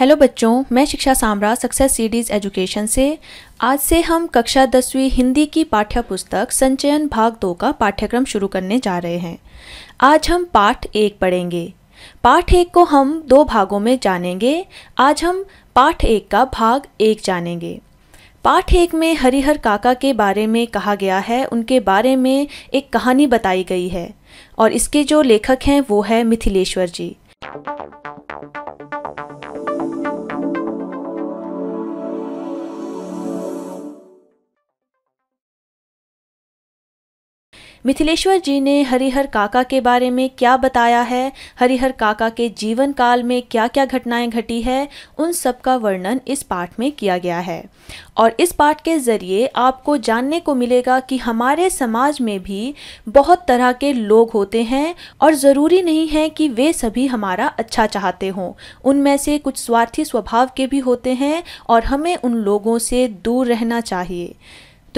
hello बच्चों मैं शिक्षा साम्राट सक्सेस सीडीज एजुकेशन से आज से हम कक्षा दसवीं हिंदी की पाठ्य पुस्तक संचयन भाग दो का पाठ्यक्रम शुरू करने जा रहे हैं आज हम पाठ एक पढ़ेंगे पाठ एक को हम दो भागों में जानेंगे आज हम पाठ एक का भाग एक जानेंगे पाठ एक में हरिहर काका के बारे में कहा गया है उनके बारे में एक कहानी बताई गई है और इसके जो लेखक हैं वो है मिथिलेश्वर जी मिथिलेश्वर जी ने हरिहर काका के बारे में क्या बताया है हरिहर काका के जीवन काल में क्या क्या घटनाएं घटी है उन सब का वर्णन इस पाठ में किया गया है और इस पाठ के ज़रिए आपको जानने को मिलेगा कि हमारे समाज में भी बहुत तरह के लोग होते हैं और ज़रूरी नहीं है कि वे सभी हमारा अच्छा चाहते हों उनमें से कुछ स्वार्थी स्वभाव के भी होते हैं और हमें उन लोगों से दूर रहना चाहिए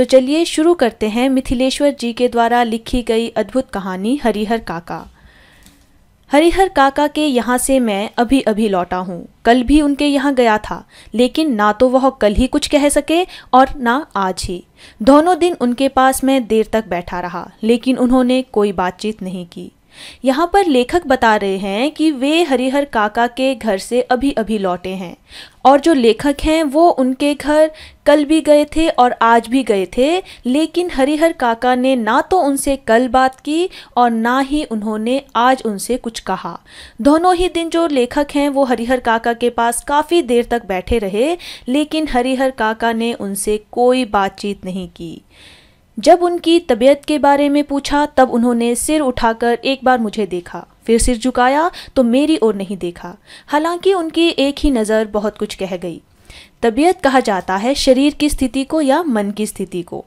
तो चलिए शुरू करते हैं मिथिलेश्वर जी के द्वारा लिखी गई अद्भुत कहानी हरिहर काका हरिहर काका के यहाँ से मैं अभी अभी लौटा हूँ कल भी उनके यहाँ गया था लेकिन ना तो वह कल ही कुछ कह सके और ना आज ही दोनों दिन उनके पास मैं देर तक बैठा रहा लेकिन उन्होंने कोई बातचीत नहीं की यहाँ पर लेखक बता रहे हैं कि वे हरिहर काका के घर से अभी अभी लौटे हैं और जो लेखक हैं वो उनके घर कल भी गए थे और आज भी गए थे लेकिन हरिहर काका ने ना तो उनसे कल बात की और ना ही उन्होंने आज उनसे कुछ कहा दोनों ही दिन जो लेखक हैं वो हरिहर काका के पास काफ़ी देर तक बैठे रहे लेकिन हरिहर काका ने उनसे कोई बातचीत नहीं की जब उनकी तबीयत के बारे में पूछा तब उन्होंने सिर उठाकर एक बार मुझे देखा फिर सिर झुकाया तो मेरी ओर नहीं देखा हालांकि उनकी एक ही नज़र बहुत कुछ कह गई तबीयत कहा जाता है शरीर की स्थिति को या मन की स्थिति को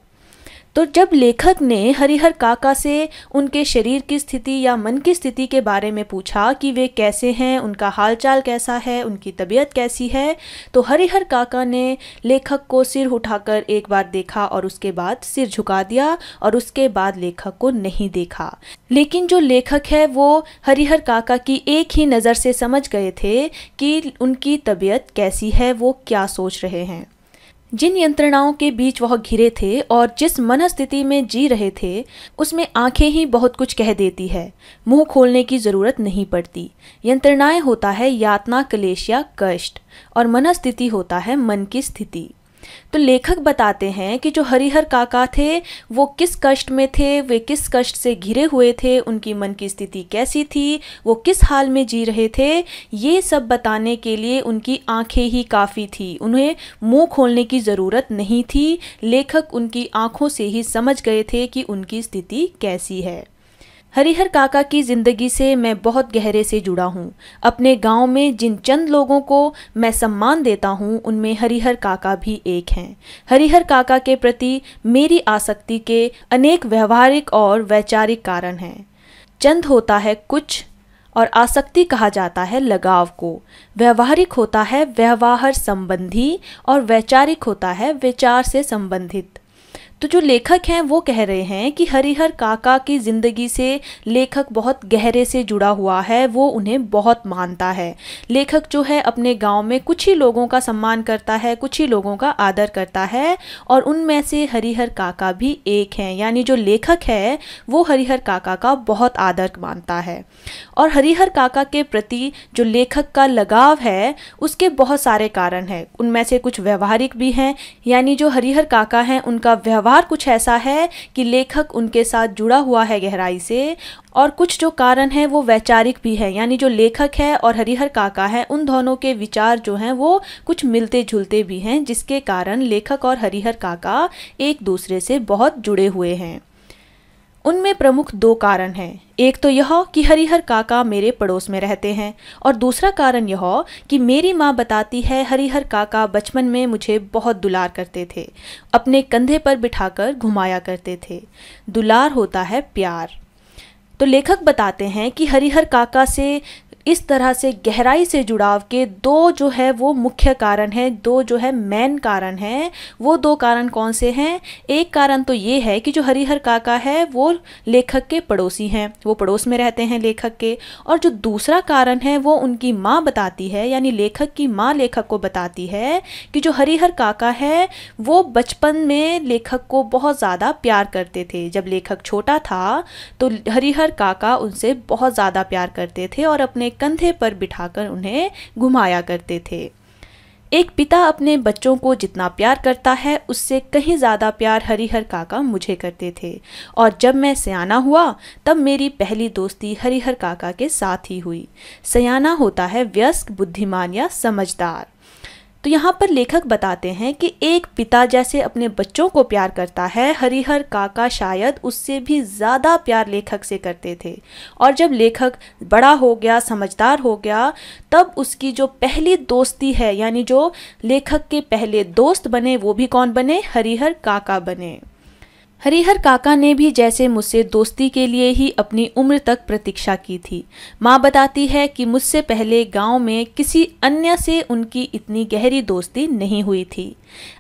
तो जब लेखक ने हरिहर काका से उनके शरीर की स्थिति या मन की स्थिति के बारे में पूछा कि वे कैसे हैं उनका हालचाल कैसा है उनकी तबीयत कैसी है तो हरिहर काका ने लेखक को सिर उठाकर एक बार देखा और उसके बाद सिर झुका दिया और उसके बाद लेखक को नहीं देखा लेकिन जो लेखक है वो हरिहर काका की एक ही नज़र से समझ गए थे कि उनकी तबीयत कैसी है वो क्या सोच रहे हैं जिन यंत्रणाओं के बीच वह घिरे थे और जिस मनस्थिति में जी रहे थे उसमें आंखें ही बहुत कुछ कह देती है मुंह खोलने की जरूरत नहीं पड़ती यंत्रणाएं होता है यातना कलेश या कष्ट और मनस्थिति होता है मन की स्थिति तो लेखक बताते हैं कि जो हरिहर काका थे वो किस कष्ट में थे वे किस कष्ट से घिरे हुए थे उनकी मन की स्थिति कैसी थी वो किस हाल में जी रहे थे ये सब बताने के लिए उनकी आंखें ही काफ़ी थी उन्हें मुंह खोलने की ज़रूरत नहीं थी लेखक उनकी आंखों से ही समझ गए थे कि उनकी स्थिति कैसी है हरिहर काका की ज़िंदगी से मैं बहुत गहरे से जुड़ा हूँ अपने गांव में जिन चंद लोगों को मैं सम्मान देता हूँ उनमें हरिहर काका भी एक हैं हरिहर काका के प्रति मेरी आसक्ति के अनेक व्यवहारिक और वैचारिक कारण हैं चंद होता है कुछ और आसक्ति कहा जाता है लगाव को व्यवहारिक होता है व्यवहार संबंधी और वैचारिक होता है विचार से संबंधित तो जो लेखक हैं वो कह रहे हैं कि हरिहर काका की ज़िंदगी से लेखक बहुत गहरे से जुड़ा हुआ है वो उन्हें बहुत मानता है लेखक जो है अपने गांव में कुछ ही लोगों का सम्मान करता है कुछ ही लोगों का आदर करता है और उनमें से हरिहर काका भी एक हैं यानी जो लेखक है वो हरिहर काका का बहुत आदर मानता है और हरिहर काका के प्रति जो लेखक का लगाव है उसके बहुत सारे कारण हैं उनमें से कुछ व्यवहारिक भी हैं यानी जो हरिहर काका हैं उनका व्यवहार व्यवहार कुछ ऐसा है कि लेखक उनके साथ जुड़ा हुआ है गहराई से और कुछ जो कारण है वो वैचारिक भी है यानी जो लेखक है और हरिहर काका है उन दोनों के विचार जो हैं वो कुछ मिलते जुलते भी हैं जिसके कारण लेखक और हरिहर काका एक दूसरे से बहुत जुड़े हुए हैं उनमें प्रमुख दो कारण हैं एक तो यह कि हरिहर काका मेरे पड़ोस में रहते हैं और दूसरा कारण यह कि मेरी माँ बताती है हरिहर काका बचपन में मुझे बहुत दुलार करते थे अपने कंधे पर बिठाकर घुमाया करते थे दुलार होता है प्यार तो लेखक बताते हैं कि हरिहर काका से इस तरह से गहराई से जुड़ाव के दो जो है वो मुख्य कारण हैं दो जो है मेन कारण हैं वो दो कारण कौन से हैं एक कारण तो ये है कि जो हरिहर काका है वो लेखक के पड़ोसी हैं वो पड़ोस में रहते हैं लेखक के और जो दूसरा कारण है वो उनकी माँ बताती है यानी लेखक की माँ लेखक को बताती है कि जो हरिहर काका है वो बचपन में लेखक को बहुत ज़्यादा प्यार करते थे जब लेखक छोटा था तो हरिहर काका उनसे बहुत ज़्यादा प्यार करते थे और अपने कंधे पर बिठाकर उन्हें घुमाया करते थे एक पिता अपने बच्चों को जितना प्यार करता है उससे कहीं ज़्यादा प्यार हरिहर काका मुझे करते थे और जब मैं सयाना हुआ तब मेरी पहली दोस्ती हरिहर काका के साथ ही हुई सयाना होता है व्यस्क बुद्धिमान या समझदार तो यहाँ पर लेखक बताते हैं कि एक पिता जैसे अपने बच्चों को प्यार करता है हरिहर काका शायद उससे भी ज़्यादा प्यार लेखक से करते थे और जब लेखक बड़ा हो गया समझदार हो गया तब उसकी जो पहली दोस्ती है यानी जो लेखक के पहले दोस्त बने वो भी कौन बने हरिहर काका बने हरिहर काका ने भी जैसे मुझसे दोस्ती के लिए ही अपनी उम्र तक प्रतीक्षा की थी माँ बताती है कि मुझसे पहले गांव में किसी अन्य से उनकी इतनी गहरी दोस्ती नहीं हुई थी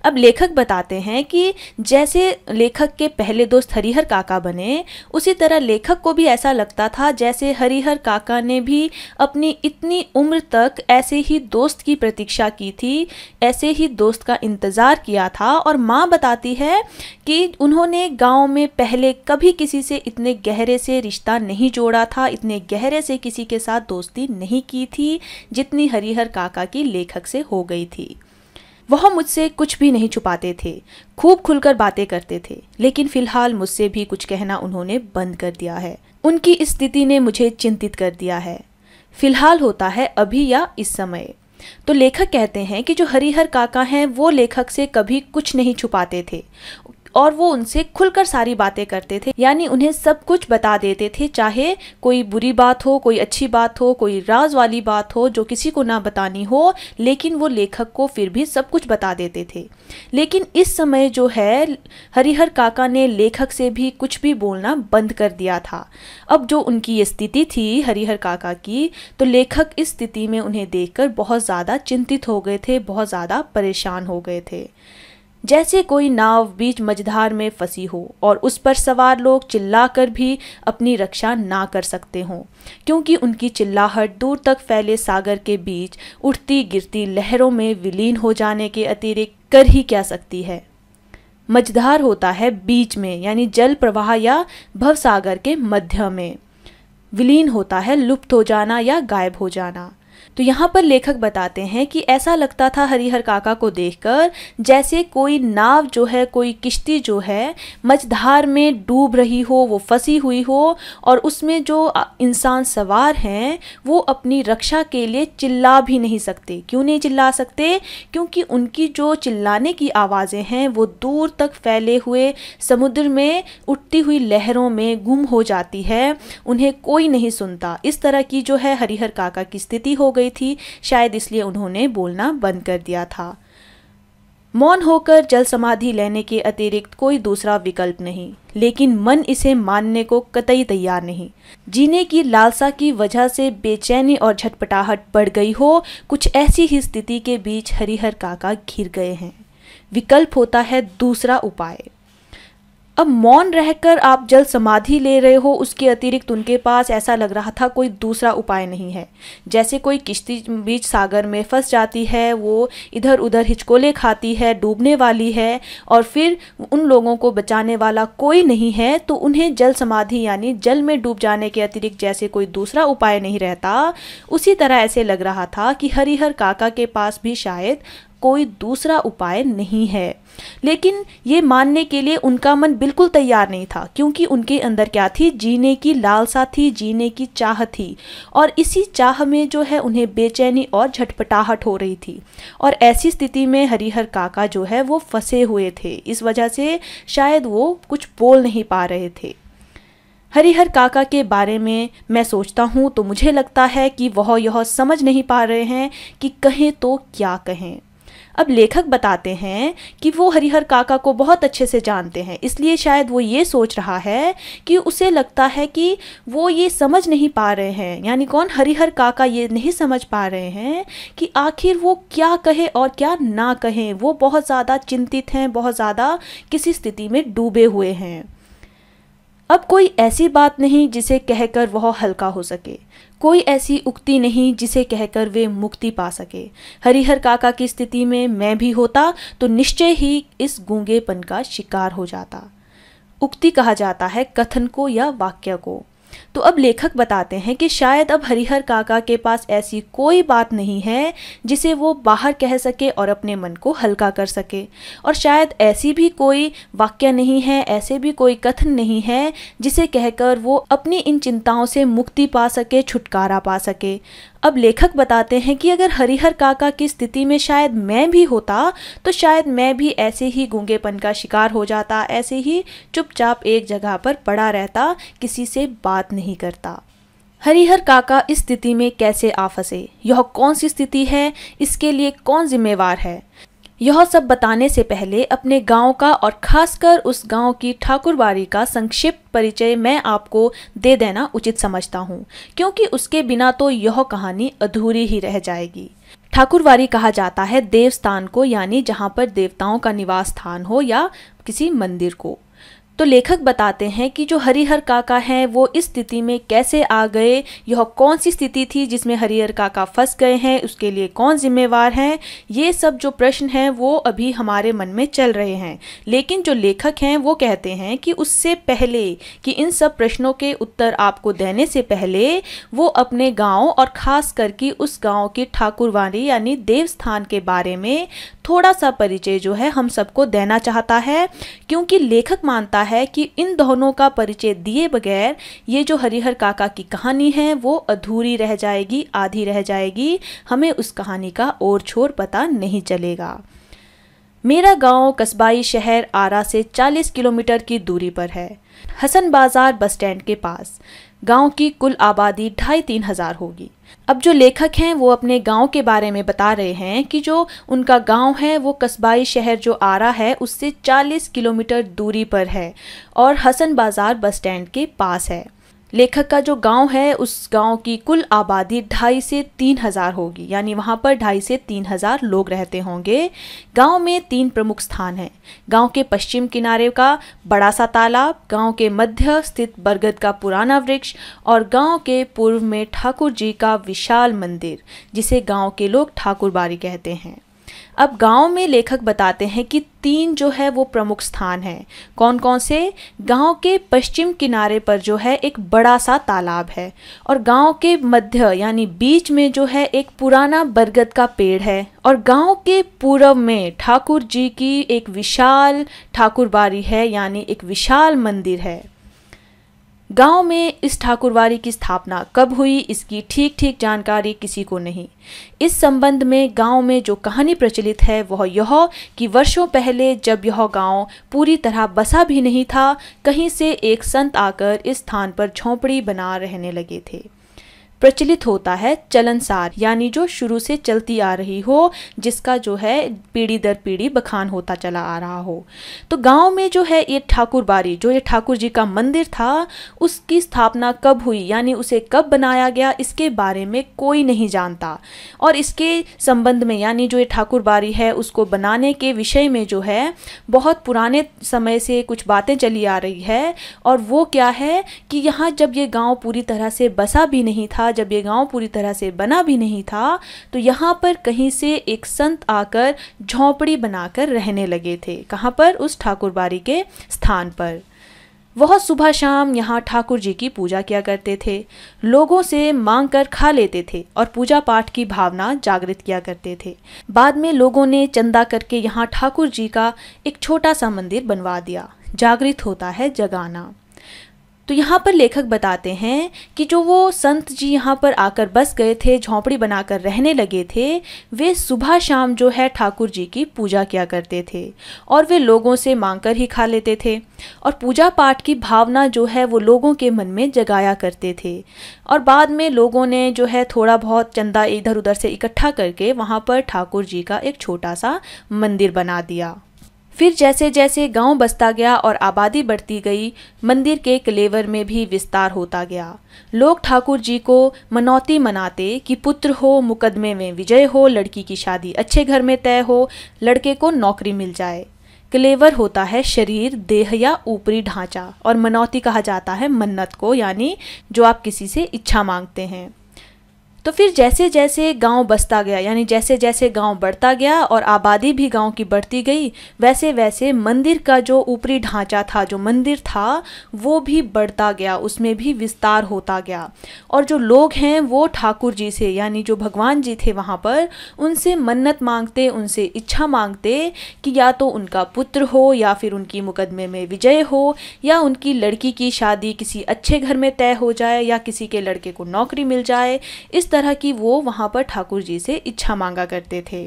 अब लेखक बताते हैं कि जैसे लेखक के पहले दोस्त हरिहर काका बने उसी तरह लेखक को भी ऐसा लगता था जैसे हरिहर काका ने भी अपनी इतनी उम्र तक ऐसे ही दोस्त की प्रतीक्षा की थी ऐसे ही दोस्त का इंतज़ार किया था और माँ बताती है कि उन्होंने गांव में पहले कभी किसी से इतने गहरे से रिश्ता नहीं जोड़ा था इतने गहरे से किसी के साथ दोस्ती नहीं की थी जितनी हरिहर काका की लेखक से हो गई थी वह मुझसे कुछ भी नहीं छुपाते थे खूब खुलकर बातें करते थे लेकिन फिलहाल मुझसे भी कुछ कहना उन्होंने बंद कर दिया है उनकी स्थिति ने मुझे चिंतित कर दिया है फिलहाल होता है अभी या इस समय तो लेखक कहते हैं कि जो हरिहर काका हैं वो लेखक से कभी कुछ नहीं छुपाते थे और वो उनसे खुलकर सारी बातें करते थे यानी उन्हें सब कुछ बता देते थे चाहे कोई बुरी बात हो कोई अच्छी बात हो कोई राज वाली बात हो जो किसी को ना बतानी हो लेकिन वो लेखक को फिर भी सब कुछ बता देते थे लेकिन इस समय जो है हरिहर काका ने लेखक से भी कुछ भी बोलना बंद कर दिया था अब जो उनकी ये स्थिति थी हरिहर काका की तो लेखक इस स्थिति में उन्हें देखकर बहुत ज़्यादा चिंतित हो गए थे बहुत ज़्यादा परेशान हो गए थे जैसे कोई नाव बीच मझधार में फंसी हो और उस पर सवार लोग चिल्लाकर भी अपनी रक्षा ना कर सकते हों क्योंकि उनकी चिल्लाहट दूर तक फैले सागर के बीच उठती गिरती लहरों में विलीन हो जाने के अतिरिक्त कर ही क्या सकती है मझधार होता है बीच में यानी जल प्रवाह या भवसागर के मध्य में विलीन होता है लुप्त हो जाना या गायब हो जाना तो यहाँ पर लेखक बताते हैं कि ऐसा लगता था हरिहर काका को देखकर जैसे कोई नाव जो है कोई किश्ती जो है मझधार में डूब रही हो वो फंसी हुई हो और उसमें जो इंसान सवार हैं वो अपनी रक्षा के लिए चिल्ला भी नहीं सकते क्यों नहीं चिल्ला सकते क्योंकि उनकी जो चिल्लाने की आवाज़ें हैं वो दूर तक फैले हुए समुद्र में उठती हुई लहरों में गुम हो जाती है उन्हें कोई नहीं सुनता इस तरह की जो है हरिहर काका की स्थिति हो गई गई थी शायद इसलिए उन्होंने बोलना बंद कर दिया था मौन होकर जल समाधि लेने के अतिरिक्त कोई दूसरा विकल्प नहीं लेकिन मन इसे मानने को कतई तैयार नहीं जीने की लालसा की वजह से बेचैनी और झटपटाहट बढ़ गई हो कुछ ऐसी ही स्थिति के बीच हरिहर काका घिर गए हैं विकल्प होता है दूसरा उपाय अब मौन रहकर आप जल समाधि ले रहे हो उसके अतिरिक्त उनके पास ऐसा लग रहा था कोई दूसरा उपाय नहीं है जैसे कोई किश्ती बीच सागर में फंस जाती है वो इधर उधर हिचकोले खाती है डूबने वाली है और फिर उन लोगों को बचाने वाला कोई नहीं है तो उन्हें जल समाधि यानी जल में डूब जाने के अतिरिक्त जैसे कोई दूसरा उपाय नहीं रहता उसी तरह ऐसे लग रहा था कि हरिहर काका के पास भी शायद कोई दूसरा उपाय नहीं है लेकिन ये मानने के लिए उनका मन बिल्कुल तैयार नहीं था क्योंकि उनके अंदर क्या थी जीने की लालसा थी जीने की चाह थी और इसी चाह में जो है उन्हें बेचैनी और झटपटाहट हो रही थी और ऐसी स्थिति में हरिहर काका जो है वो फंसे हुए थे इस वजह से शायद वो कुछ बोल नहीं पा रहे थे हरिहर काका के बारे में मैं सोचता हूँ तो मुझे लगता है कि वह यह समझ नहीं पा रहे हैं कि कहें तो क्या कहें अब लेखक बताते हैं कि वो हरिहर काका को बहुत अच्छे से जानते हैं इसलिए शायद वो ये सोच रहा है कि उसे लगता है कि वो ये समझ नहीं पा रहे हैं यानी कौन हरिहर काका ये नहीं समझ पा रहे हैं कि आखिर वो क्या कहे और क्या ना कहें वो बहुत ज़्यादा चिंतित हैं बहुत ज़्यादा किसी स्थिति में डूबे हुए हैं अब कोई ऐसी बात नहीं जिसे कहकर वह हल्का हो सके कोई ऐसी उक्ति नहीं जिसे कहकर वे मुक्ति पा सके हरिहर काका की स्थिति में मैं भी होता तो निश्चय ही इस गूंगेपन का शिकार हो जाता उक्ति कहा जाता है कथन को या वाक्य को तो अब लेखक बताते हैं कि शायद अब हरिहर काका के पास ऐसी कोई बात नहीं है जिसे वो बाहर कह सके और अपने मन को हल्का कर सके और शायद ऐसी भी कोई वाक्य नहीं है ऐसे भी कोई कथन नहीं है जिसे कहकर वो अपनी इन चिंताओं से मुक्ति पा सके छुटकारा पा सके अब लेखक बताते हैं कि अगर हरिहर काका की स्थिति में शायद मैं भी होता तो शायद मैं भी ऐसे ही गूंगेपन का शिकार हो जाता ऐसे ही चुपचाप एक जगह पर पड़ा रहता किसी से बात नहीं करता हरिहर काका इस स्थिति में कैसे आ फंसे यह कौन सी स्थिति है इसके लिए कौन जिम्मेवार है यह सब बताने से पहले अपने गांव का और खासकर उस गांव की ठाकुरबाड़ी का संक्षिप्त परिचय मैं आपको दे देना उचित समझता हूँ क्योंकि उसके बिना तो यह कहानी अधूरी ही रह जाएगी ठाकुरवारी कहा जाता है देवस्थान को यानी जहाँ पर देवताओं का निवास स्थान हो या किसी मंदिर को तो लेखक बताते हैं कि जो हरिहर काका हैं वो इस स्थिति में कैसे आ गए यह कौन सी स्थिति थी जिसमें हरिहर काका फंस गए हैं उसके लिए कौन जिम्मेवार हैं ये सब जो प्रश्न हैं वो अभी हमारे मन में चल रहे हैं लेकिन जो लेखक हैं वो कहते हैं कि उससे पहले कि इन सब प्रश्नों के उत्तर आपको देने से पहले वो अपने गाँव और ख़ास करके उस गाँव की ठाकुरवानी यानी देवस्थान के बारे में थोड़ा सा परिचय जो है हम सबको देना चाहता है क्योंकि लेखक मानता है कि इन दोनों का परिचय दिए बगैर ये जो हरिहर काका की कहानी है वो अधूरी रह जाएगी आधी रह जाएगी हमें उस कहानी का और छोर पता नहीं चलेगा मेरा गांव कस्बाई शहर आरा से 40 किलोमीटर की दूरी पर है हसन बाज़ार बस स्टैंड के पास गांव की कुल आबादी ढाई तीन हज़ार होगी अब जो लेखक हैं वो अपने गांव के बारे में बता रहे हैं कि जो उनका गांव है वो कस्बाई शहर जो आरा है उससे 40 किलोमीटर दूरी पर है और हसन बाज़ार बस स्टैंड के पास है लेखक का जो गांव है उस गांव की कुल आबादी ढाई से तीन हज़ार होगी यानी वहां पर ढाई से तीन हज़ार लोग रहते होंगे गांव में तीन प्रमुख स्थान हैं गांव के पश्चिम किनारे का बड़ा सा तालाब गांव के मध्य स्थित बरगद का पुराना वृक्ष और गांव के पूर्व में ठाकुर जी का विशाल मंदिर जिसे गांव के लोग ठाकुर बारी कहते हैं अब गांव में लेखक बताते हैं कि तीन जो है वो प्रमुख स्थान हैं कौन कौन से गांव के पश्चिम किनारे पर जो है एक बड़ा सा तालाब है और गांव के मध्य यानी बीच में जो है एक पुराना बरगद का पेड़ है और गांव के पूर्व में ठाकुर जी की एक विशाल ठाकुर बारी है यानी एक विशाल मंदिर है गांव में इस ठाकुरवारी की स्थापना कब हुई इसकी ठीक ठीक जानकारी किसी को नहीं इस संबंध में गांव में जो कहानी प्रचलित है वह यह कि वर्षों पहले जब यह गांव पूरी तरह बसा भी नहीं था कहीं से एक संत आकर इस स्थान पर झोंपड़ी बना रहने लगे थे प्रचलित होता है चलनसार यानी जो शुरू से चलती आ रही हो जिसका जो है पीढ़ी दर पीढ़ी बखान होता चला आ रहा हो तो गांव में जो है ये ठाकुर बारी जो ये ठाकुर जी का मंदिर था उसकी स्थापना कब हुई यानी उसे कब बनाया गया इसके बारे में कोई नहीं जानता और इसके संबंध में यानी जो ये ठाकुर बारी है उसको बनाने के विषय में जो है बहुत पुराने समय से कुछ बातें चली आ रही है और वो क्या है कि यहाँ जब ये गांव पूरी तरह से बसा भी नहीं था जब ये गांव पूरी तरह से बना भी नहीं था तो यहाँ पर कहीं से एक संत आकर झोंपड़ी बनाकर रहने लगे थे कहाँ पर उस ठाकुरबाड़ी के स्थान पर वह सुबह शाम यहाँ ठाकुर जी की पूजा किया करते थे लोगों से मांग कर खा लेते थे और पूजा पाठ की भावना जागृत किया करते थे बाद में लोगों ने चंदा करके यहाँ ठाकुर जी का एक छोटा सा मंदिर बनवा दिया जागृत होता है जगाना तो यहाँ पर लेखक बताते हैं कि जो वो संत जी यहाँ पर आकर बस गए थे झोंपड़ी बनाकर रहने लगे थे वे सुबह शाम जो है ठाकुर जी की पूजा किया करते थे और वे लोगों से मांग कर ही खा लेते थे और पूजा पाठ की भावना जो है वो लोगों के मन में जगाया करते थे और बाद में लोगों ने जो है थोड़ा बहुत चंदा इधर उधर से इकट्ठा करके वहाँ पर ठाकुर जी का एक छोटा सा मंदिर बना दिया फिर जैसे जैसे गांव बसता गया और आबादी बढ़ती गई मंदिर के कलेवर में भी विस्तार होता गया लोग ठाकुर जी को मनौती मनाते कि पुत्र हो मुकदमे में विजय हो लड़की की शादी अच्छे घर में तय हो लड़के को नौकरी मिल जाए क्लेवर होता है शरीर देह या ऊपरी ढांचा और मनौती कहा जाता है मन्नत को यानी जो आप किसी से इच्छा मांगते हैं तो फिर जैसे जैसे गांव बसता गया यानी जैसे जैसे गांव बढ़ता गया और आबादी भी गांव की बढ़ती गई वैसे वैसे मंदिर का जो ऊपरी ढांचा था जो मंदिर था वो भी बढ़ता गया उसमें भी विस्तार होता गया और जो लोग हैं वो ठाकुर जी से यानी जो भगवान जी थे वहाँ पर उनसे मन्नत मांगते उनसे इच्छा मांगते कि या तो उनका पुत्र हो या फिर उनकी मुकदमे में विजय हो या उनकी लड़की की शादी किसी अच्छे घर में तय हो जाए या किसी के लड़के को नौकरी मिल जाए इस तरह की वो वहाँ पर ठाकुर जी से इच्छा मांगा करते थे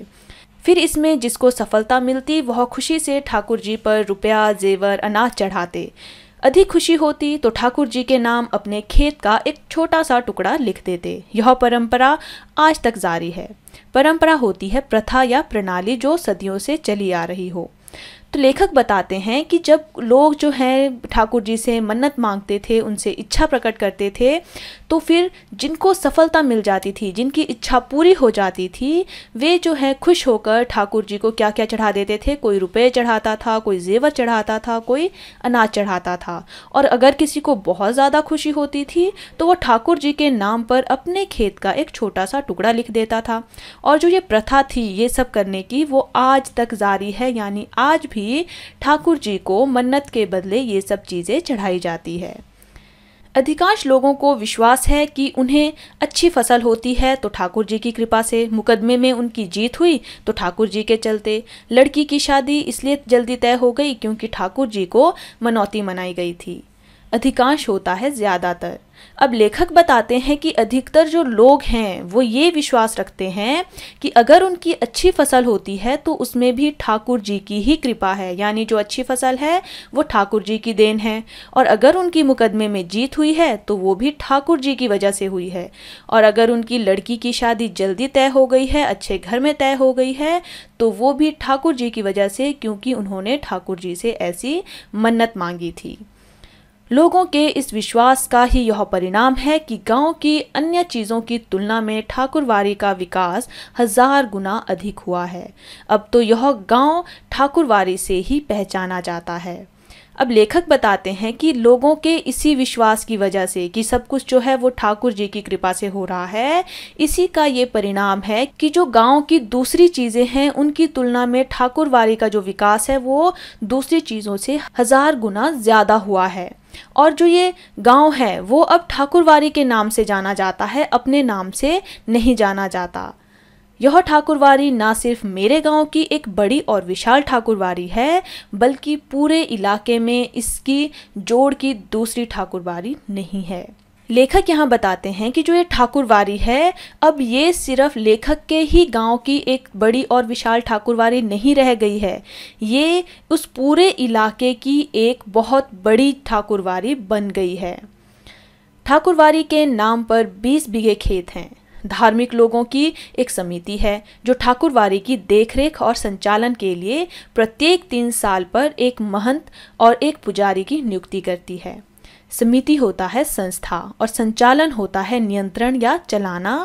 फिर इसमें जिसको सफलता मिलती वह खुशी से ठाकुर जी पर रुपया जेवर अनाज चढ़ाते अधिक खुशी होती तो ठाकुर जी के नाम अपने खेत का एक छोटा सा टुकड़ा लिख देते यह परंपरा आज तक जारी है परंपरा होती है प्रथा या प्रणाली जो सदियों से चली आ रही हो तो लेखक बताते हैं कि जब लोग जो हैं ठाकुर जी से मन्नत मांगते थे उनसे इच्छा प्रकट करते थे तो फिर जिनको सफलता मिल जाती थी जिनकी इच्छा पूरी हो जाती थी वे जो है खुश होकर ठाकुर जी को क्या क्या चढ़ा देते थे कोई रुपये चढ़ाता था कोई जेवर चढ़ाता था कोई अनाज चढ़ाता था और अगर किसी को बहुत ज़्यादा खुशी होती थी तो वह ठाकुर जी के नाम पर अपने खेत का एक छोटा सा टुकड़ा लिख देता था और जो ये प्रथा थी ये सब करने की वो आज तक जारी है यानी आज भी ठाकुर जी को मन्नत के बदले ये सब चीज़ें चढ़ाई जाती है अधिकांश लोगों को विश्वास है कि उन्हें अच्छी फसल होती है तो ठाकुर जी की कृपा से मुकदमे में उनकी जीत हुई तो ठाकुर जी के चलते लड़की की शादी इसलिए जल्दी तय हो गई क्योंकि ठाकुर जी को मनौती मनाई गई थी अधिकांश होता है ज़्यादातर अब लेखक बताते हैं कि अधिकतर जो लोग हैं वो ये विश्वास रखते हैं कि अगर उनकी अच्छी फसल होती है तो उसमें भी ठाकुर जी की ही कृपा है यानी जो अच्छी फसल है वो ठाकुर जी की देन है और अगर उनकी मुकदमे में जीत हुई है तो वो भी ठाकुर जी की वजह से हुई है और अगर उनकी लड़की की शादी जल्दी तय हो गई है अच्छे घर में तय हो गई है तो वो भी ठाकुर जी की वजह से क्योंकि उन्होंने ठाकुर जी से ऐसी मन्नत मांगी थी लोगों के इस विश्वास का ही यह परिणाम है कि गांव की अन्य चीज़ों की तुलना में ठाकुरवाड़ी का विकास हजार गुना अधिक हुआ है अब तो यह गांव ठाकुरवाड़ी से ही पहचाना जाता है अब लेखक बताते हैं कि लोगों के इसी विश्वास की वजह से कि सब कुछ जो है वो ठाकुर जी की कृपा से हो रहा है इसी का ये परिणाम है कि जो गांव की दूसरी चीज़ें हैं उनकी तुलना में ठाकुरवाड़ी का जो विकास है वो दूसरी चीज़ों से हजार गुना ज़्यादा हुआ है और जो ये गांव है वो अब ठाकुरवारी के नाम से जाना जाता है अपने नाम से नहीं जाना जाता यह ठाकुरवारी ना सिर्फ मेरे गांव की एक बड़ी और विशाल ठाकुरवारी है बल्कि पूरे इलाके में इसकी जोड़ की दूसरी ठाकुरवारी नहीं है लेखक यहाँ बताते हैं कि जो ये ठाकुरवारी है अब ये सिर्फ लेखक के ही गांव की एक बड़ी और विशाल ठाकुरवारी नहीं रह गई है ये उस पूरे इलाके की एक बहुत बड़ी ठाकुरवारी बन गई है ठाकुरवारी के नाम पर 20 बीघे खेत हैं धार्मिक लोगों की एक समिति है जो ठाकुरवारी की देखरेख और संचालन के लिए प्रत्येक तीन साल पर एक महंत और एक पुजारी की नियुक्ति करती है समिति होता है संस्था और संचालन होता है नियंत्रण या चलाना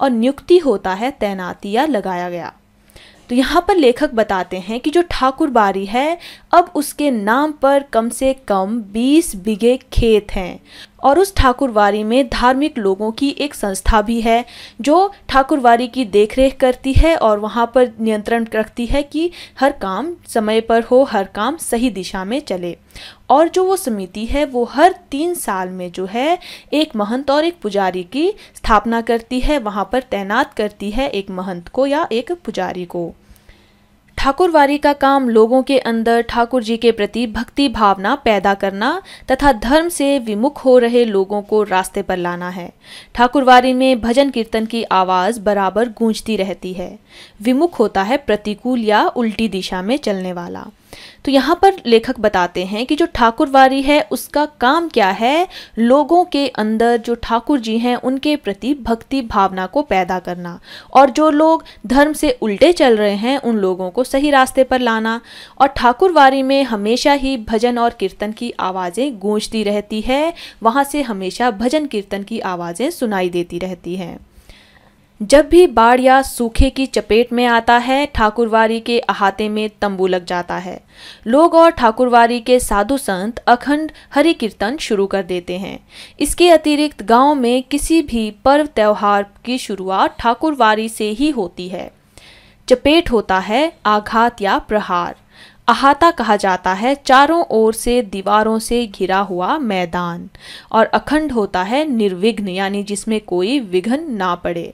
और नियुक्ति होता है तैनाती या लगाया गया तो यहाँ पर लेखक बताते हैं कि जो ठाकुर बारी है अब उसके नाम पर कम से कम 20 बीघे खेत हैं और उस ठाकुरवारी में धार्मिक लोगों की एक संस्था भी है जो ठाकुरवारी की देखरेख करती है और वहाँ पर नियंत्रण रखती है कि हर काम समय पर हो हर काम सही दिशा में चले और जो वो समिति है वो हर तीन साल में जो है एक महंत और एक पुजारी की स्थापना करती है वहाँ पर तैनात करती है एक महंत को या एक पुजारी को ठाकुरवारी का काम लोगों के अंदर ठाकुर जी के प्रति भक्ति भावना पैदा करना तथा धर्म से विमुख हो रहे लोगों को रास्ते पर लाना है ठाकुरवारी में भजन कीर्तन की आवाज़ बराबर गूंजती रहती है विमुख होता है प्रतिकूल या उल्टी दिशा में चलने वाला तो यहाँ पर लेखक बताते हैं कि जो ठाकुरवारी है उसका काम क्या है लोगों के अंदर जो ठाकुर जी हैं उनके प्रति भक्ति भावना को पैदा करना और जो लोग धर्म से उल्टे चल रहे हैं उन लोगों को सही रास्ते पर लाना और ठाकुरवारी में हमेशा ही भजन और कीर्तन की आवाज़ें गूंजती रहती है वहाँ से हमेशा भजन कीर्तन की आवाज़ें सुनाई देती रहती हैं जब भी बाढ़ या सूखे की चपेट में आता है ठाकुरवारी के अहाते में तंबू लग जाता है लोग और ठाकुरवारी के साधु संत अखंड हरि कीर्तन शुरू कर देते हैं इसके अतिरिक्त गांव में किसी भी पर्व त्यौहार की शुरुआत ठाकुरवारी से ही होती है चपेट होता है आघात या प्रहार अहाता कहा जाता है चारों ओर से दीवारों से घिरा हुआ मैदान और अखंड होता है निर्विघ्न यानी जिसमें कोई विघ्न ना पड़े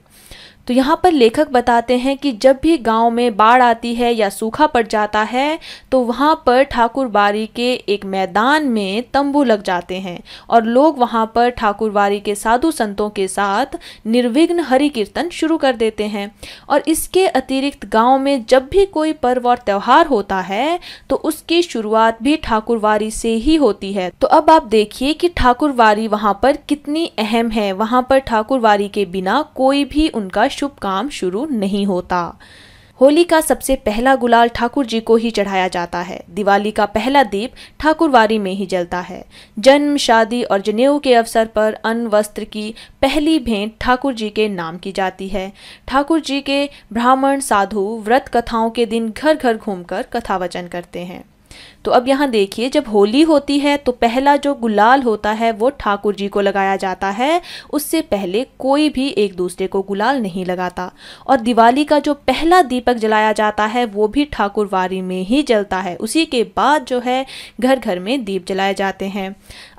तो यहाँ पर लेखक बताते हैं कि जब भी गांव में बाढ़ आती है या सूखा पड़ जाता है तो वहाँ पर ठाकुरबारी के एक मैदान में तंबू लग जाते हैं और लोग वहाँ पर ठाकुरबारी के साधु संतों के साथ निर्विघ्न हरि कीर्तन शुरू कर देते हैं और इसके अतिरिक्त गांव में जब भी कोई पर्व और त्यौहार होता है तो उसकी शुरुआत भी ठाकुरवारी से ही होती है तो अब आप देखिए कि ठाकुरवारी वहाँ पर कितनी अहम है वहाँ पर ठाकुरवारी के बिना कोई भी उनका शुभ काम शुरू नहीं होता होली का सबसे पहला गुलाल ठाकुर जी को ही चढ़ाया जाता है दिवाली का पहला दीप ठाकुरवारी में ही जलता है जन्म शादी और जनेऊ के अवसर पर अन्न वस्त्र की पहली भेंट ठाकुर जी के नाम की जाती है ठाकुर जी के ब्राह्मण साधु व्रत कथाओं के दिन घर घर घूमकर कथा वचन करते हैं तो अब यहाँ देखिए जब होली होती है तो पहला जो गुलाल होता है वो ठाकुर जी को लगाया जाता है उससे पहले कोई भी एक दूसरे को गुलाल नहीं लगाता और दिवाली का जो पहला दीपक जलाया जाता है वो भी ठाकुरवारी में ही जलता है उसी के बाद जो है घर घर में दीप जलाए जाते हैं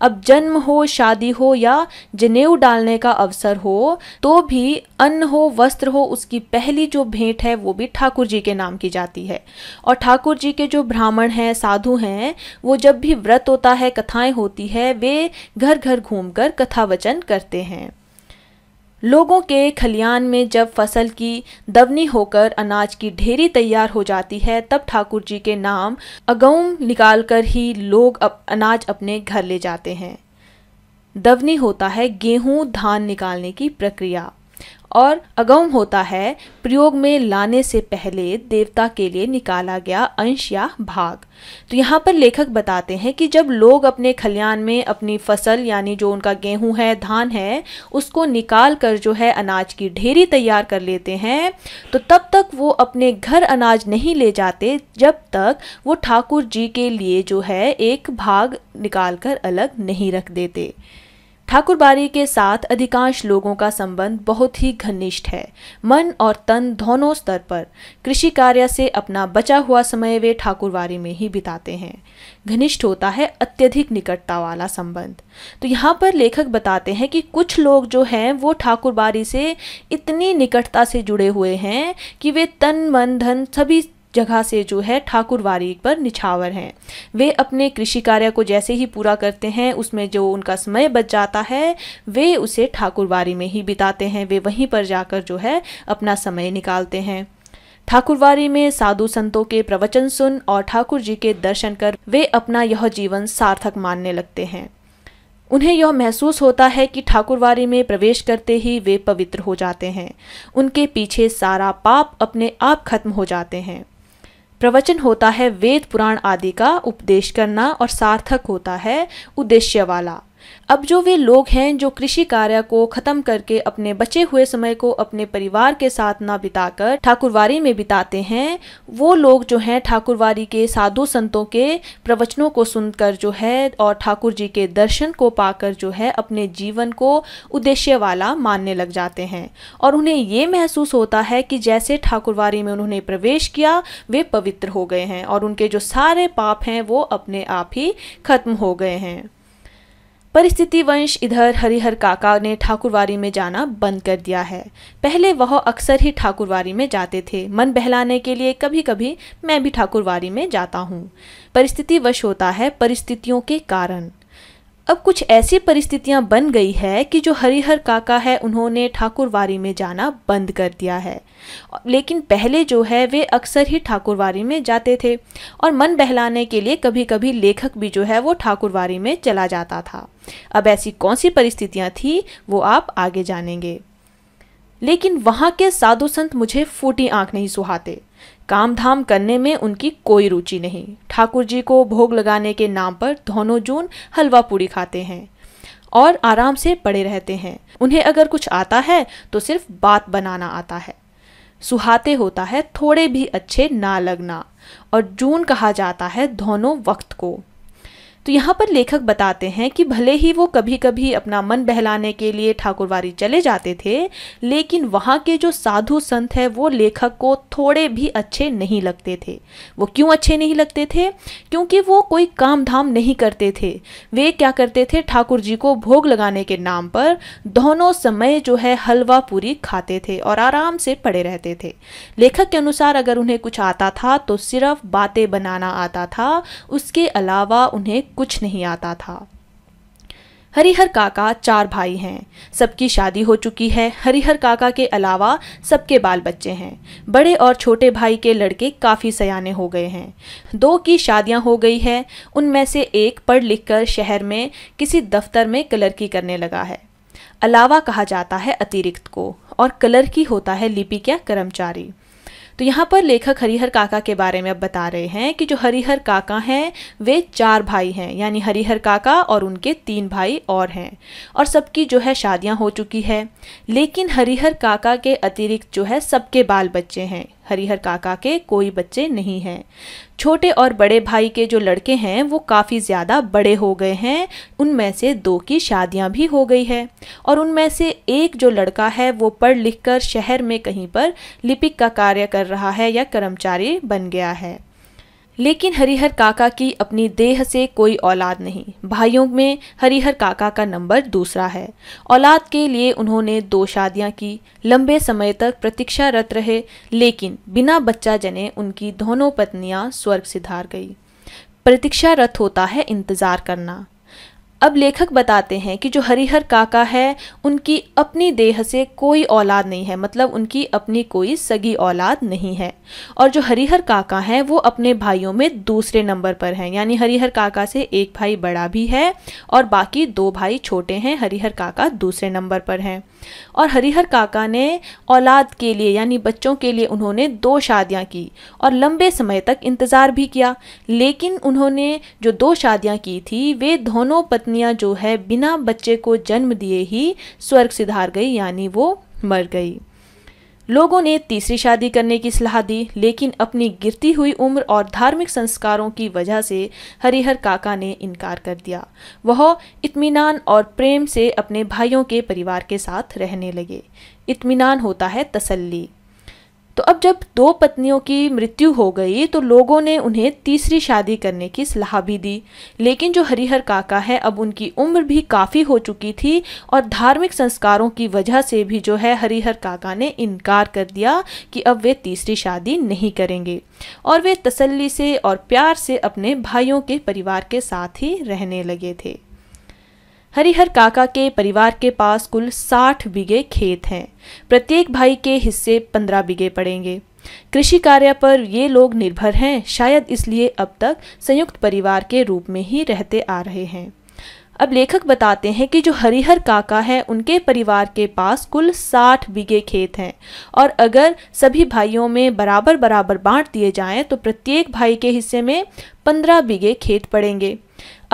अब जन्म हो शादी हो या जनेऊ डालने का अवसर हो तो भी अन्न हो वस्त्र हो उसकी पहली जो भेंट है वो भी ठाकुर जी के नाम की जाती है और ठाकुर जी के जो ब्राह्मण हैं साधु हैं वो जब भी व्रत होता है कथाएं होती है वे घर घर घूमकर कथा वचन करते हैं लोगों के खलियान में जब फसल की दवनी होकर अनाज की ढेरी तैयार हो जाती है तब ठाकुर जी के नाम अगौम निकालकर ही लोग अप, अनाज अपने घर ले जाते हैं दवनी होता है गेहूं धान निकालने की प्रक्रिया और अगम होता है प्रयोग में लाने से पहले देवता के लिए निकाला गया अंश या भाग तो यहाँ पर लेखक बताते हैं कि जब लोग अपने खलियान में अपनी फसल यानी जो उनका गेहूं है धान है उसको निकाल कर जो है अनाज की ढेरी तैयार कर लेते हैं तो तब तक वो अपने घर अनाज नहीं ले जाते जब तक वो ठाकुर जी के लिए जो है एक भाग निकाल कर अलग नहीं रख देते ठाकुरबारी के साथ अधिकांश लोगों का संबंध बहुत ही घनिष्ठ है मन और तन दोनों स्तर पर कृषि कार्य से अपना बचा हुआ समय वे ठाकुरबारी में ही बिताते हैं घनिष्ठ होता है अत्यधिक निकटता वाला संबंध तो यहाँ पर लेखक बताते हैं कि कुछ लोग जो हैं वो ठाकुरबारी से इतनी निकटता से जुड़े हुए हैं कि वे तन मन धन सभी जगह से जो है ठाकुरवारी पर निछावर हैं वे अपने कृषि कार्य को जैसे ही पूरा करते हैं उसमें जो उनका समय बच जाता है वे उसे ठाकुरवारी में ही बिताते हैं वे वहीं पर जाकर जो है अपना समय निकालते हैं ठाकुरवारी में साधु संतों के प्रवचन सुन और ठाकुर जी के दर्शन कर वे अपना यह जीवन सार्थक मानने लगते हैं उन्हें यह महसूस होता है कि ठाकुरवारी में प्रवेश करते ही वे पवित्र हो जाते हैं उनके पीछे सारा पाप अपने आप खत्म हो जाते हैं प्रवचन होता है वेद पुराण आदि का उपदेश करना और सार्थक होता है उद्देश्य वाला अब जो वे लोग हैं जो कृषि कार्य को खत्म करके अपने बचे हुए समय को अपने परिवार के साथ ना बिताकर ठाकुरवारी में बिताते हैं वो लोग जो हैं ठाकुरवारी के साधु संतों के प्रवचनों को सुनकर जो है और ठाकुर जी के दर्शन को पाकर जो है अपने जीवन को उद्देश्य वाला मानने लग जाते हैं और उन्हें ये महसूस होता है कि जैसे ठाकुरवारी में उन्होंने प्रवेश किया वे पवित्र हो गए हैं और उनके जो सारे पाप हैं वो अपने आप ही खत्म हो गए हैं परिस्थिति वंश इधर हरिहर काका ने ठाकुरवारी में जाना बंद कर दिया है पहले वह अक्सर ही ठाकुरवारी में जाते थे मन बहलाने के लिए कभी कभी मैं भी ठाकुरवारी में जाता हूँ परिस्थिति वश होता है परिस्थितियों के कारण अब कुछ ऐसी परिस्थितियां बन गई है कि जो हरिहर काका है उन्होंने ठाकुरवारी में जाना बंद कर दिया है लेकिन पहले जो है वे अक्सर ही ठाकुरवारी में जाते थे और मन बहलाने के लिए कभी कभी लेखक भी जो है वो ठाकुरवारी में चला जाता था अब ऐसी कौन सी परिस्थितियाँ थी वो आप आगे जानेंगे लेकिन वहाँ के साधु संत मुझे फूटी आँख नहीं सुहाते काम धाम करने में उनकी कोई रुचि नहीं ठाकुर जी को भोग लगाने के नाम पर दोनों जून हलवा पूरी खाते हैं और आराम से पड़े रहते हैं उन्हें अगर कुछ आता है तो सिर्फ बात बनाना आता है सुहाते होता है थोड़े भी अच्छे ना लगना और जून कहा जाता है दोनों वक्त को तो यहाँ पर लेखक बताते हैं कि भले ही वो कभी कभी अपना मन बहलाने के लिए ठाकुरवारी चले जाते थे लेकिन वहाँ के जो साधु संत हैं वो लेखक को थोड़े भी अच्छे नहीं लगते थे वो क्यों अच्छे नहीं लगते थे क्योंकि वो कोई काम धाम नहीं करते थे वे क्या करते थे ठाकुर जी को भोग लगाने के नाम पर दोनों समय जो है हलवा पूरी खाते थे और आराम से पड़े रहते थे लेखक के अनुसार अगर उन्हें कुछ आता था तो सिर्फ बातें बनाना आता था उसके अलावा उन्हें कुछ नहीं आता था हरिहर काका चार भाई हैं सबकी शादी हो चुकी है हरिहर काका के अलावा सबके बाल बच्चे हैं बड़े और छोटे भाई के लड़के काफ़ी सयाने हो गए हैं दो की शादियां हो गई है उनमें से एक पढ़ लिख कर शहर में किसी दफ्तर में क्लर्की करने लगा है अलावा कहा जाता है अतिरिक्त को और कलर्की होता है लिपिक या कर्मचारी तो यहाँ पर लेखक हरिहर काका के बारे में अब बता रहे हैं कि जो हरिहर काका हैं वे चार भाई हैं यानी हरिहर काका और उनके तीन भाई और हैं और सबकी जो है शादियाँ हो चुकी है लेकिन हरिहर काका के अतिरिक्त जो है सबके बाल बच्चे हैं हरिहर काका के कोई बच्चे नहीं हैं छोटे और बड़े भाई के जो लड़के हैं वो काफ़ी ज़्यादा बड़े हो गए हैं उनमें से दो की शादियां भी हो गई है और उनमें से एक जो लड़का है वो पढ़ लिख कर शहर में कहीं पर लिपिक का कार्य कर रहा है या कर्मचारी बन गया है लेकिन हरिहर काका की अपनी देह से कोई औलाद नहीं भाइयों में हरिहर काका का नंबर दूसरा है औलाद के लिए उन्होंने दो शादियां की लंबे समय तक प्रतीक्षारत रहे लेकिन बिना बच्चा जने उनकी दोनों पत्नियां स्वर्ग सिधार गई प्रतीक्षारत होता है इंतज़ार करना अब लेखक बताते हैं कि जो हरिहर काका है उनकी अपनी देह से कोई औलाद नहीं है मतलब उनकी अपनी कोई सगी औलाद नहीं है और जो हरिहर काका हैं वो अपने भाइयों में दूसरे नंबर पर हैं यानी हरिहर काका से एक भाई बड़ा भी है और बाकी दो भाई छोटे हैं हरिहर काका दूसरे नंबर पर हैं और हरिहर काका ने औलाद के लिए यानी बच्चों के लिए उन्होंने दो शादियाँ की और लंबे समय तक इंतज़ार भी किया लेकिन उन्होंने जो दो शादियाँ की थी वे दोनों पत्नियां जो है बिना बच्चे को जन्म दिए ही स्वर्ग सिधार गई यानी वो मर गई लोगों ने तीसरी शादी करने की सलाह दी लेकिन अपनी गिरती हुई उम्र और धार्मिक संस्कारों की वजह से हरिहर काका ने इनकार कर दिया वह इत्मीनान और प्रेम से अपने भाइयों के परिवार के साथ रहने लगे इत्मीनान होता है तसल्ली तो अब जब दो पत्नियों की मृत्यु हो गई तो लोगों ने उन्हें तीसरी शादी करने की सलाह भी दी लेकिन जो हरिहर काका है अब उनकी उम्र भी काफ़ी हो चुकी थी और धार्मिक संस्कारों की वजह से भी जो है हरिहर काका ने इनकार कर दिया कि अब वे तीसरी शादी नहीं करेंगे और वे तसल्ली से और प्यार से अपने भाइयों के परिवार के साथ ही रहने लगे थे हरिहर काका के परिवार के पास कुल साठ बीघे खेत हैं प्रत्येक भाई के हिस्से पंद्रह बीघे पड़ेंगे कृषि कार्य पर ये लोग निर्भर हैं शायद इसलिए अब तक संयुक्त परिवार के रूप में ही रहते आ रहे हैं अब लेखक बताते हैं कि जो हरिहर काका हैं उनके परिवार के पास कुल साठ बीघे खेत हैं और अगर सभी भाइयों में बराबर बराबर बांट दिए जाएं तो प्रत्येक भाई के हिस्से में पंद्रह बीघे खेत पड़ेंगे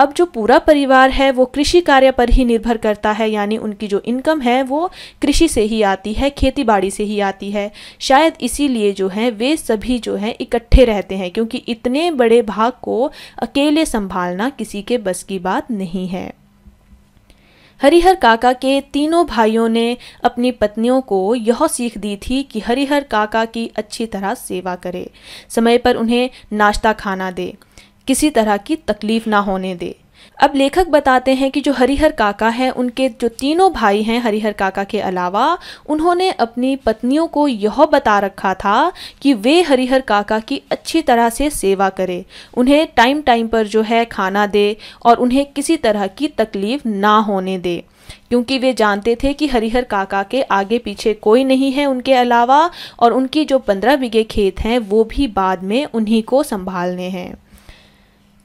अब जो पूरा परिवार है वो कृषि कार्य पर ही निर्भर करता है यानी उनकी जो इनकम है वो कृषि से ही आती है खेती बाड़ी से ही आती है शायद इसीलिए जो है वे सभी जो है इकट्ठे रहते हैं क्योंकि इतने बड़े भाग को अकेले संभालना किसी के बस की बात नहीं है हरिहर काका के तीनों भाइयों ने अपनी पत्नियों को यह सीख दी थी कि हरिहर काका की अच्छी तरह सेवा करे समय पर उन्हें नाश्ता खाना दे किसी तरह की तकलीफ ना होने दे अब लेखक बताते हैं कि जो हरिहर काका हैं उनके जो तीनों भाई हैं हरिहर काका के अलावा उन्होंने अपनी पत्नियों को यह बता रखा था कि वे हरिहर काका की अच्छी तरह से सेवा करें उन्हें टाइम टाइम पर जो है खाना दे और उन्हें किसी तरह की तकलीफ ना होने दे क्योंकि वे जानते थे कि हरिहर काका के आगे पीछे कोई नहीं है उनके अलावा और उनकी जो पंद्रह बीघे खेत हैं वो भी बाद में उन्हीं को संभालने हैं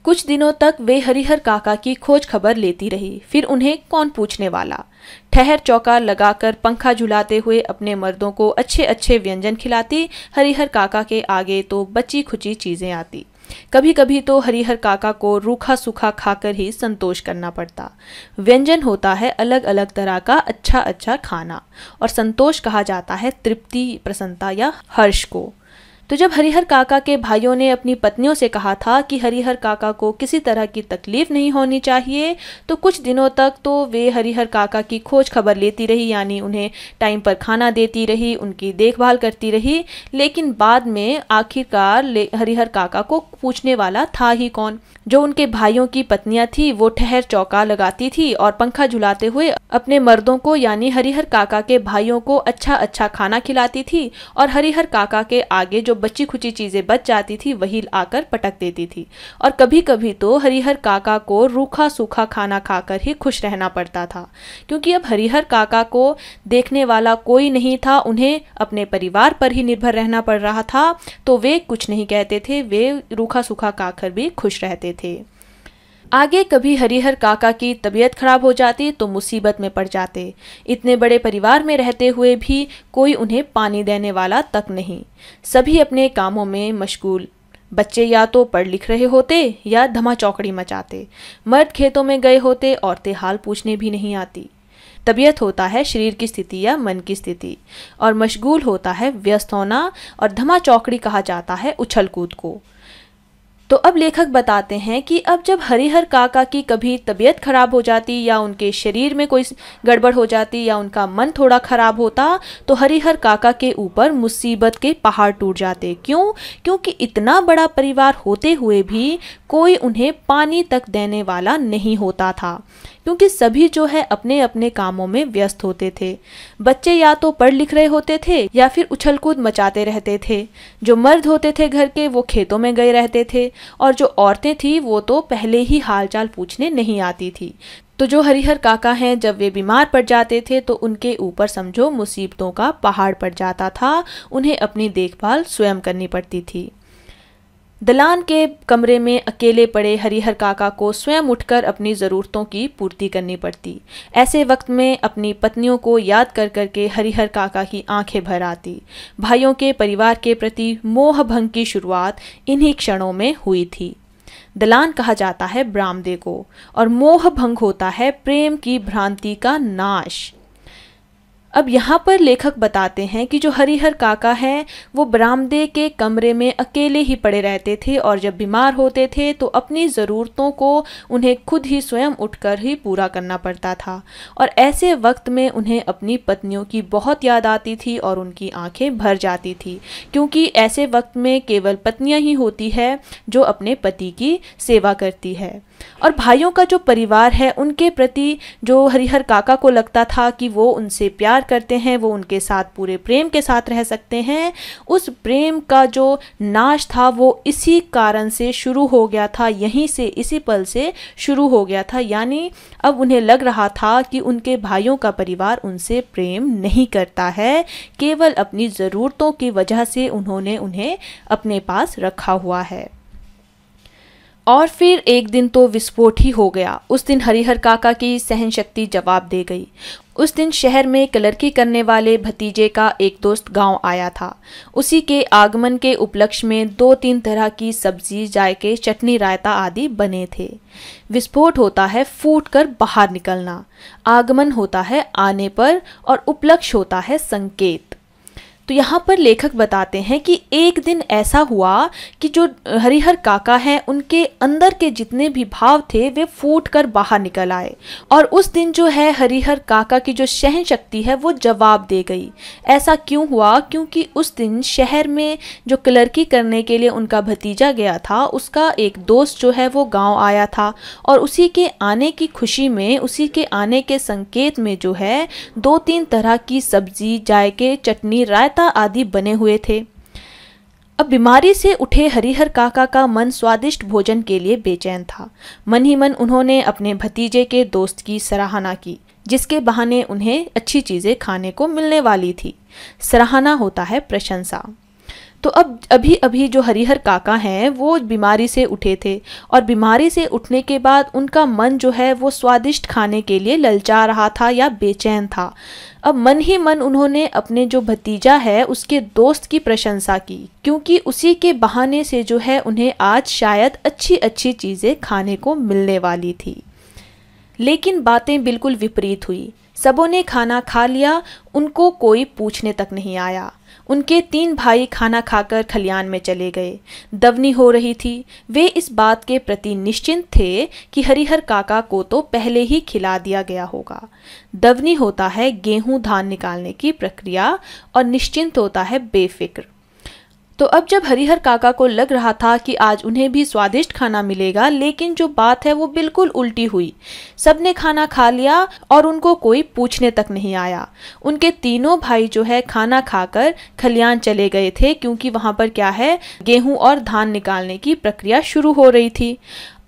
कुछ दिनों तक वे हरिहर काका की खोज खबर लेती रही फिर उन्हें कौन पूछने वाला ठहर चौका लगाकर पंखा झुलाते हुए अपने मर्दों को अच्छे अच्छे व्यंजन खिलाती हरिहर काका के आगे तो बची खुची चीज़ें आती कभी कभी तो हरिहर काका को रूखा सूखा खाकर ही संतोष करना पड़ता व्यंजन होता है अलग अलग तरह का अच्छा अच्छा खाना और संतोष कहा जाता है तृप्ति प्रसन्नता या हर्ष को तो जब हरिहर काका के भाइयों ने अपनी पत्नियों से कहा था कि हरिहर काका को किसी तरह की तकलीफ नहीं होनी चाहिए तो कुछ दिनों तक तो वे हरिहर काका की खोज खबर लेती रही यानी उन्हें टाइम पर खाना देती रही उनकी देखभाल करती रही लेकिन बाद में आखिरकार हरिहर काका को पूछने वाला था ही कौन जो उनके भाइयों की पत्नियां थी वो ठहर चौका लगाती थी और पंखा झुलाते हुए अपने मर्दों को यानी हरिहर काका के भाइयों को अच्छा अच्छा खाना खिलाती थी और हरिहर काका के आगे जो बची खुची चीज़ें बच जाती थी वही आकर पटक देती थी और कभी कभी तो हरिहर काका को रूखा सूखा खाना खाकर ही खुश रहना पड़ता था क्योंकि अब हरिहर काका को देखने वाला कोई नहीं था उन्हें अपने परिवार पर ही निर्भर रहना पड़ रहा था तो वे कुछ नहीं कहते थे वे रूखा सूखा खाकर भी खुश रहते थे आगे कभी हरिहर काका की तबीयत खराब हो जाती तो मुसीबत में पड़ जाते इतने बड़े परिवार में रहते हुए भी कोई उन्हें पानी देने वाला तक नहीं सभी अपने कामों में मशगूल बच्चे या तो पढ़ लिख रहे होते या धमा चौकड़ी मचाते मर्द खेतों में गए होते औरतें हाल पूछने भी नहीं आती तबीयत होता है शरीर की स्थिति या मन की स्थिति और मशगूल होता है व्यस्त होना और धमा चौकड़ी कहा जाता है उछल कूद को तो अब लेखक बताते हैं कि अब जब हरिहर काका की कभी तबीयत खराब हो जाती या उनके शरीर में कोई गड़बड़ हो जाती या उनका मन थोड़ा खराब होता तो हरिहर काका के ऊपर मुसीबत के पहाड़ टूट जाते क्यों क्योंकि इतना बड़ा परिवार होते हुए भी कोई उन्हें पानी तक देने वाला नहीं होता था क्योंकि सभी जो है अपने अपने कामों में व्यस्त होते थे बच्चे या तो पढ़ लिख रहे होते थे या फिर उछल कूद मचाते रहते थे जो मर्द होते थे घर के वो खेतों में गए रहते थे और जो औरतें थी वो तो पहले ही हालचाल पूछने नहीं आती थी तो जो हरिहर काका हैं जब वे बीमार पड़ जाते थे तो उनके ऊपर समझो मुसीबतों का पहाड़ पड़ जाता था उन्हें अपनी देखभाल स्वयं करनी पड़ती थी दलान के कमरे में अकेले पड़े हरिहर काका को स्वयं उठकर अपनी ज़रूरतों की पूर्ति करनी पड़ती ऐसे वक्त में अपनी पत्नियों को याद कर करके हरिहर काका की आंखें भर आती भाइयों के परिवार के प्रति मोह भंग की शुरुआत इन्हीं क्षणों में हुई थी दलान कहा जाता है ब्रामदे को और मोह भंग होता है प्रेम की भ्रांति का नाश अब यहाँ पर लेखक बताते हैं कि जो हरिहर काका हैं वो बरामदे के कमरे में अकेले ही पड़े रहते थे और जब बीमार होते थे तो अपनी ज़रूरतों को उन्हें खुद ही स्वयं उठकर ही पूरा करना पड़ता था और ऐसे वक्त में उन्हें अपनी पत्नियों की बहुत याद आती थी और उनकी आंखें भर जाती थी क्योंकि ऐसे वक्त में केवल पत्नियाँ ही होती है जो अपने पति की सेवा करती है और भाइयों का जो परिवार है उनके प्रति जो हरिहर काका को लगता था कि वो उनसे प्यार करते हैं वो उनके साथ पूरे प्रेम के साथ रह सकते हैं उस प्रेम का जो नाश था वो इसी कारण से शुरू हो गया था यहीं से इसी पल से शुरू हो गया था यानी अब उन्हें लग रहा था कि उनके भाइयों का परिवार उनसे प्रेम नहीं करता है केवल अपनी ज़रूरतों की वजह से उन्होंने उन्हें अपने पास रखा हुआ है और फिर एक दिन तो विस्फोट ही हो गया उस दिन हरिहर काका की सहन शक्ति जवाब दे गई उस दिन शहर में कलरकी करने वाले भतीजे का एक दोस्त गांव आया था उसी के आगमन के उपलक्ष्य में दो तीन तरह की सब्जी जायके चटनी रायता आदि बने थे विस्फोट होता है फूट कर बाहर निकलना आगमन होता है आने पर और उपलक्ष्य होता है संकेत तो यहाँ पर लेखक बताते हैं कि एक दिन ऐसा हुआ कि जो हरिहर काका हैं उनके अंदर के जितने भी भाव थे वे फूट कर बाहर निकल आए और उस दिन जो है हरिहर काका की जो सहन शक्ति है वो जवाब दे गई ऐसा क्यों हुआ क्योंकि उस दिन शहर में जो क्लर्की करने के लिए उनका भतीजा गया था उसका एक दोस्त जो है वो गाँव आया था और उसी के आने की खुशी में उसी के आने के संकेत में जो है दो तीन तरह की सब्जी जायके चटनी रायता माता आदि बने हुए थे अब बीमारी से उठे हरिहर काका का मन स्वादिष्ट भोजन के लिए बेचैन था मन ही मन उन्होंने अपने भतीजे के दोस्त की सराहना की जिसके बहाने उन्हें अच्छी चीज़ें खाने को मिलने वाली थी सराहना होता है प्रशंसा तो अब अभी अभी जो हरिहर काका हैं वो बीमारी से उठे थे और बीमारी से उठने के बाद उनका मन जो है वो स्वादिष्ट खाने के लिए ललचा रहा था या बेचैन था अब मन ही मन उन्होंने अपने जो भतीजा है उसके दोस्त की प्रशंसा की क्योंकि उसी के बहाने से जो है उन्हें आज शायद अच्छी अच्छी चीज़ें खाने को मिलने वाली थी लेकिन बातें बिल्कुल विपरीत हुई सबों ने खाना खा लिया उनको कोई पूछने तक नहीं आया उनके तीन भाई खाना खाकर खलियान में चले गए दवनी हो रही थी वे इस बात के प्रति निश्चिंत थे कि हरिहर काका को तो पहले ही खिला दिया गया होगा दवनी होता है गेहूं धान निकालने की प्रक्रिया और निश्चिंत होता है बेफिक्र तो अब जब हरिहर काका को लग रहा था कि आज उन्हें भी स्वादिष्ट खाना मिलेगा लेकिन जो बात है वो बिल्कुल उल्टी हुई सबने खाना खा लिया और उनको कोई पूछने तक नहीं आया उनके तीनों भाई जो है खाना खाकर खलियान चले गए थे क्योंकि वहाँ पर क्या है गेहूं और धान निकालने की प्रक्रिया शुरू हो रही थी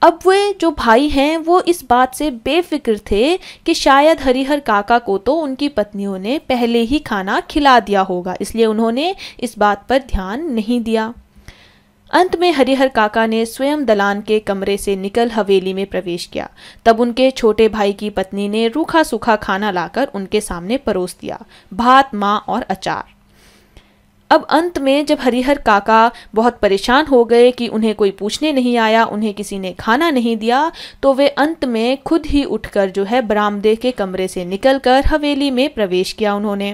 अब वे जो भाई हैं वो इस बात से बेफिक्र थे कि शायद हरिहर काका को तो उनकी पत्नियों ने पहले ही खाना खिला दिया होगा इसलिए उन्होंने इस बात पर ध्यान नहीं दिया अंत में हरिहर काका ने स्वयं दलान के कमरे से निकल हवेली में प्रवेश किया तब उनके छोटे भाई की पत्नी ने रूखा सूखा खाना लाकर उनके सामने परोस दिया भात माँ और अचार अब अंत में जब हरिहर काका बहुत परेशान हो गए कि उन्हें कोई पूछने नहीं आया उन्हें किसी ने खाना नहीं दिया तो वे अंत में खुद ही उठकर जो है बरामदे के कमरे से निकलकर हवेली में प्रवेश किया उन्होंने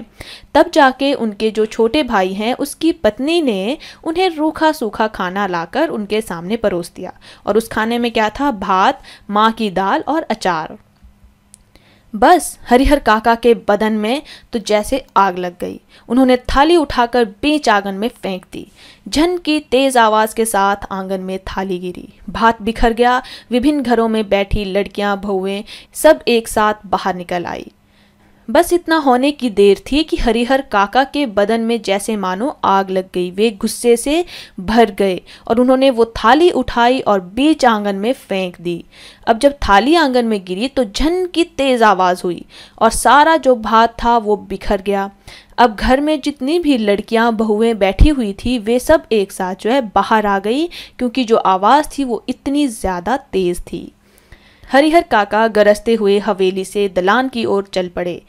तब जाके उनके जो छोटे भाई हैं उसकी पत्नी ने उन्हें रूखा सूखा खाना लाकर उनके सामने परोस दिया और उस खाने में क्या था भात माँ की दाल और अचार बस हरिहर काका के बदन में तो जैसे आग लग गई उन्होंने थाली उठाकर बीच आंगन में फेंक दी झन की तेज आवाज के साथ आंगन में थाली गिरी भात बिखर गया विभिन्न घरों में बैठी लड़कियां भौएं सब एक साथ बाहर निकल आई बस इतना होने की देर थी कि हरिहर काका के बदन में जैसे मानो आग लग गई वे गुस्से से भर गए और उन्होंने वो थाली उठाई और बीच आंगन में फेंक दी अब जब थाली आंगन में गिरी तो झन की तेज़ आवाज़ हुई और सारा जो भात था वो बिखर गया अब घर में जितनी भी लड़कियां बहुएं बैठी हुई थी वे सब एक साथ जो है बाहर आ गई क्योंकि जो आवाज़ थी वो इतनी ज़्यादा तेज़ थी हरिहर काका गरजते हुए हवेली से दलान की ओर चल पड़े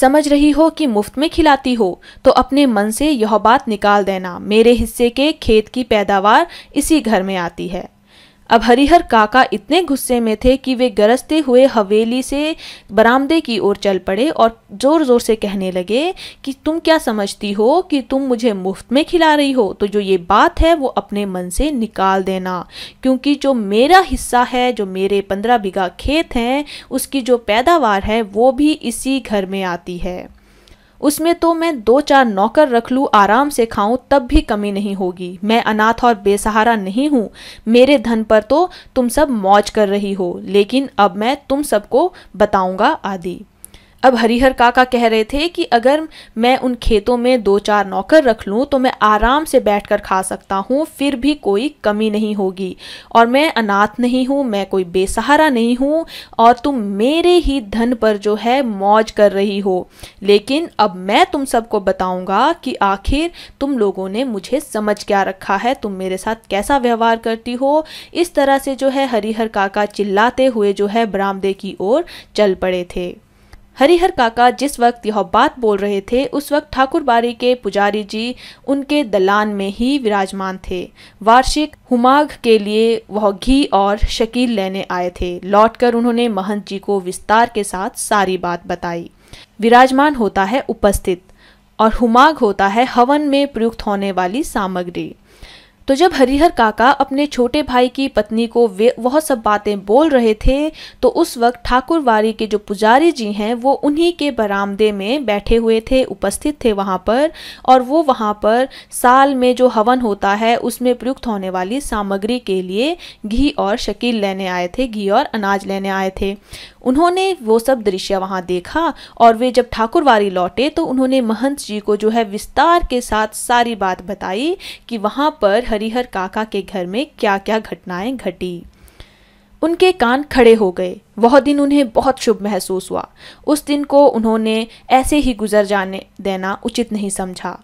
समझ रही हो कि मुफ्त में खिलाती हो तो अपने मन से यह बात निकाल देना मेरे हिस्से के खेत की पैदावार इसी घर में आती है अब हरिहर काका इतने गुस्से में थे कि वे गरजते हुए हवेली से बरामदे की ओर चल पड़े और ज़ोर ज़ोर से कहने लगे कि तुम क्या समझती हो कि तुम मुझे मुफ्त में खिला रही हो तो जो ये बात है वो अपने मन से निकाल देना क्योंकि जो मेरा हिस्सा है जो मेरे पंद्रह बीघा खेत हैं उसकी जो पैदावार है वो भी इसी घर में आती है उसमें तो मैं दो चार नौकर रख लूँ आराम से खाऊं तब भी कमी नहीं होगी मैं अनाथ और बेसहारा नहीं हूँ मेरे धन पर तो तुम सब मौज कर रही हो लेकिन अब मैं तुम सबको बताऊंगा आदि अब हरिहर काका कह रहे थे कि अगर मैं उन खेतों में दो चार नौकर रख लूँ तो मैं आराम से बैठकर खा सकता हूँ फिर भी कोई कमी नहीं होगी और मैं अनाथ नहीं हूँ मैं कोई बेसहारा नहीं हूँ और तुम मेरे ही धन पर जो है मौज कर रही हो लेकिन अब मैं तुम सबको बताऊँगा कि आखिर तुम लोगों ने मुझे समझ क्या रखा है तुम मेरे साथ कैसा व्यवहार करती हो इस तरह से जो है हरिहर काका चिल्लाते हुए जो है बरामदे की ओर चल पड़े थे हरिहर काका जिस वक्त यह बात बोल रहे थे उस वक्त ठाकुर बारी के पुजारी जी उनके दलान में ही विराजमान थे वार्षिक हुमाग के लिए वह घी और शकील लेने आए थे लौटकर उन्होंने महंत जी को विस्तार के साथ सारी बात बताई विराजमान होता है उपस्थित और हुमाग होता है हवन में प्रयुक्त होने वाली सामग्री तो जब हरिहर काका अपने छोटे भाई की पत्नी को वह सब बातें बोल रहे थे तो उस वक्त ठाकुरवारी के जो पुजारी जी हैं वो उन्हीं के बरामदे में बैठे हुए थे उपस्थित थे वहाँ पर और वो वहाँ पर साल में जो हवन होता है उसमें प्रयुक्त होने वाली सामग्री के लिए घी और शकील लेने आए थे घी और अनाज लेने आए थे उन्होंने वो सब दृश्य वहाँ देखा और वे जब ठाकुरवारी लौटे तो उन्होंने महंत जी को जो है विस्तार के साथ सारी बात बताई कि वहाँ पर हरिहर काका के घर में क्या क्या घटनाएं घटी उनके कान खड़े हो गए वह दिन उन्हें बहुत शुभ महसूस हुआ उस दिन को उन्होंने ऐसे ही गुजर जाने देना उचित नहीं समझा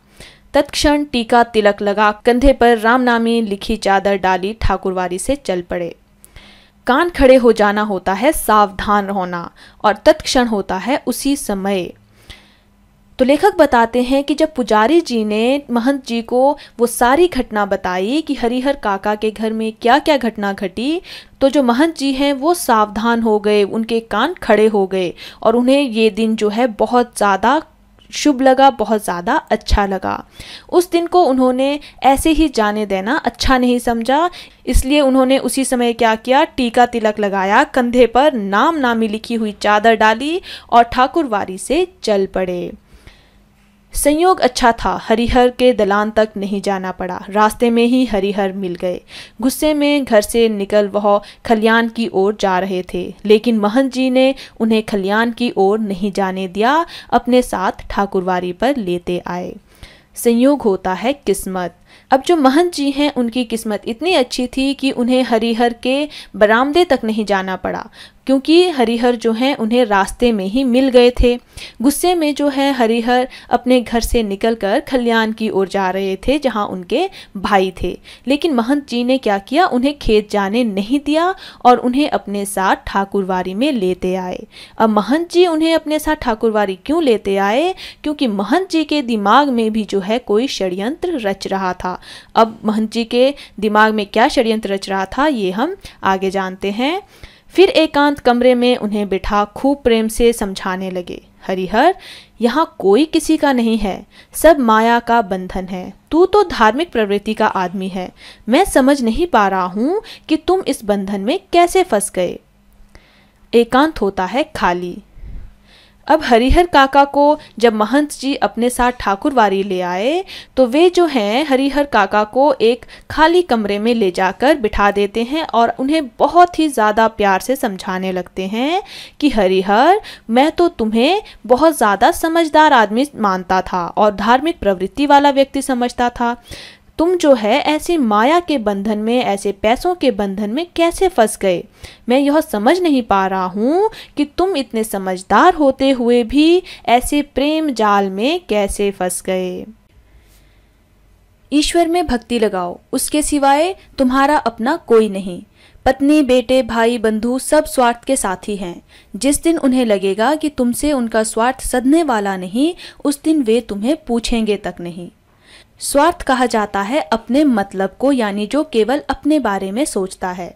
तत्क्षण टीका तिलक लगा कंधे पर रामनामी लिखी चादर डाली ठाकुरवारी से चल पड़े कान खड़े हो जाना होता है सावधान होना और तत्क्षण होता है उसी समय तो लेखक बताते हैं कि जब पुजारी जी ने महंत जी को वो सारी घटना बताई कि हरिहर काका के घर में क्या क्या घटना घटी तो जो महंत जी हैं वो सावधान हो गए उनके कान खड़े हो गए और उन्हें ये दिन जो है बहुत ज़्यादा शुभ लगा बहुत ज़्यादा अच्छा लगा उस दिन को उन्होंने ऐसे ही जाने देना अच्छा नहीं समझा इसलिए उन्होंने उसी समय क्या किया टीका तिलक लगाया कंधे पर नाम नामी लिखी हुई चादर डाली और ठाकुरवारी से चल पड़े संयोग अच्छा था हरिहर के दलान तक नहीं जाना पड़ा रास्ते में ही हरिहर मिल गए गुस्से में घर से निकल वह खलियान की ओर जा रहे थे लेकिन महंत जी ने उन्हें खलियान की ओर नहीं जाने दिया अपने साथ ठाकुरवारी पर लेते आए संयोग होता है किस्मत अब जो महंत जी हैं उनकी किस्मत इतनी अच्छी थी कि उन्हें हरिहर के बरामदे तक नहीं जाना पड़ा क्योंकि हरिहर जो हैं उन्हें रास्ते में ही मिल गए थे गुस्से में जो है हरिहर अपने घर से निकलकर खलियान की ओर जा रहे थे जहां उनके भाई थे लेकिन महंत जी ने क्या किया उन्हें खेत जाने नहीं दिया और उन्हें अपने साथ ठाकुरवारी में लेते आए अब महंत जी उन्हें अपने साथ ठाकुरवारी क्यों लेते आए क्योंकि महंत जी के दिमाग में भी जो है कोई षडयंत्र रच रहा था था अब महंत जी के दिमाग में क्या षड्यंत्र रच रहा था ये हम आगे जानते हैं फिर एकांत कमरे में उन्हें बिठा खूब प्रेम से समझाने लगे हरिहर यहाँ कोई किसी का नहीं है सब माया का बंधन है तू तो धार्मिक प्रवृत्ति का आदमी है मैं समझ नहीं पा रहा हूँ कि तुम इस बंधन में कैसे फंस गए एकांत होता है खाली अब हरिहर काका को जब महंत जी अपने साथ ठाकुरवारी ले आए तो वे जो हैं हरिहर काका को एक खाली कमरे में ले जाकर बिठा देते हैं और उन्हें बहुत ही ज़्यादा प्यार से समझाने लगते हैं कि हरिहर मैं तो तुम्हें बहुत ज़्यादा समझदार आदमी मानता था और धार्मिक प्रवृत्ति वाला व्यक्ति समझता था तुम जो है ऐसी माया के बंधन में ऐसे पैसों के बंधन में कैसे फंस गए मैं यह समझ नहीं पा रहा हूँ कि तुम इतने समझदार होते हुए भी ऐसे प्रेम जाल में कैसे फंस गए ईश्वर में भक्ति लगाओ उसके सिवाय तुम्हारा अपना कोई नहीं पत्नी बेटे भाई बंधु सब स्वार्थ के साथी हैं जिस दिन उन्हें लगेगा कि तुमसे उनका स्वार्थ सदने वाला नहीं उस दिन वे तुम्हें पूछेंगे तक नहीं स्वार्थ कहा जाता है अपने मतलब को यानी जो केवल अपने बारे में सोचता है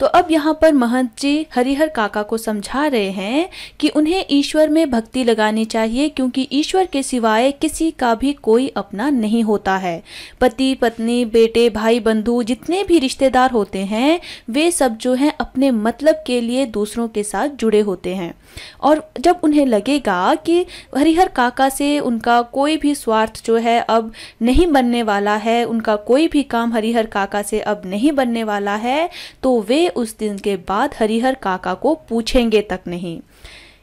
तो अब यहाँ पर महंत जी हरिहर काका को समझा रहे हैं कि उन्हें ईश्वर में भक्ति लगानी चाहिए क्योंकि ईश्वर के सिवाय किसी का भी कोई अपना नहीं होता है पति पत्नी बेटे भाई बंधु जितने भी रिश्तेदार होते हैं वे सब जो हैं अपने मतलब के लिए दूसरों के साथ जुड़े होते हैं और जब उन्हें लगेगा कि हरिहर काका से उनका कोई भी स्वार्थ जो है अब नहीं बनने वाला है उनका कोई भी काम हरिहर काका से अब नहीं बनने वाला है तो वे उस दिन के बाद हरिहर काका को पूछेंगे तक नहीं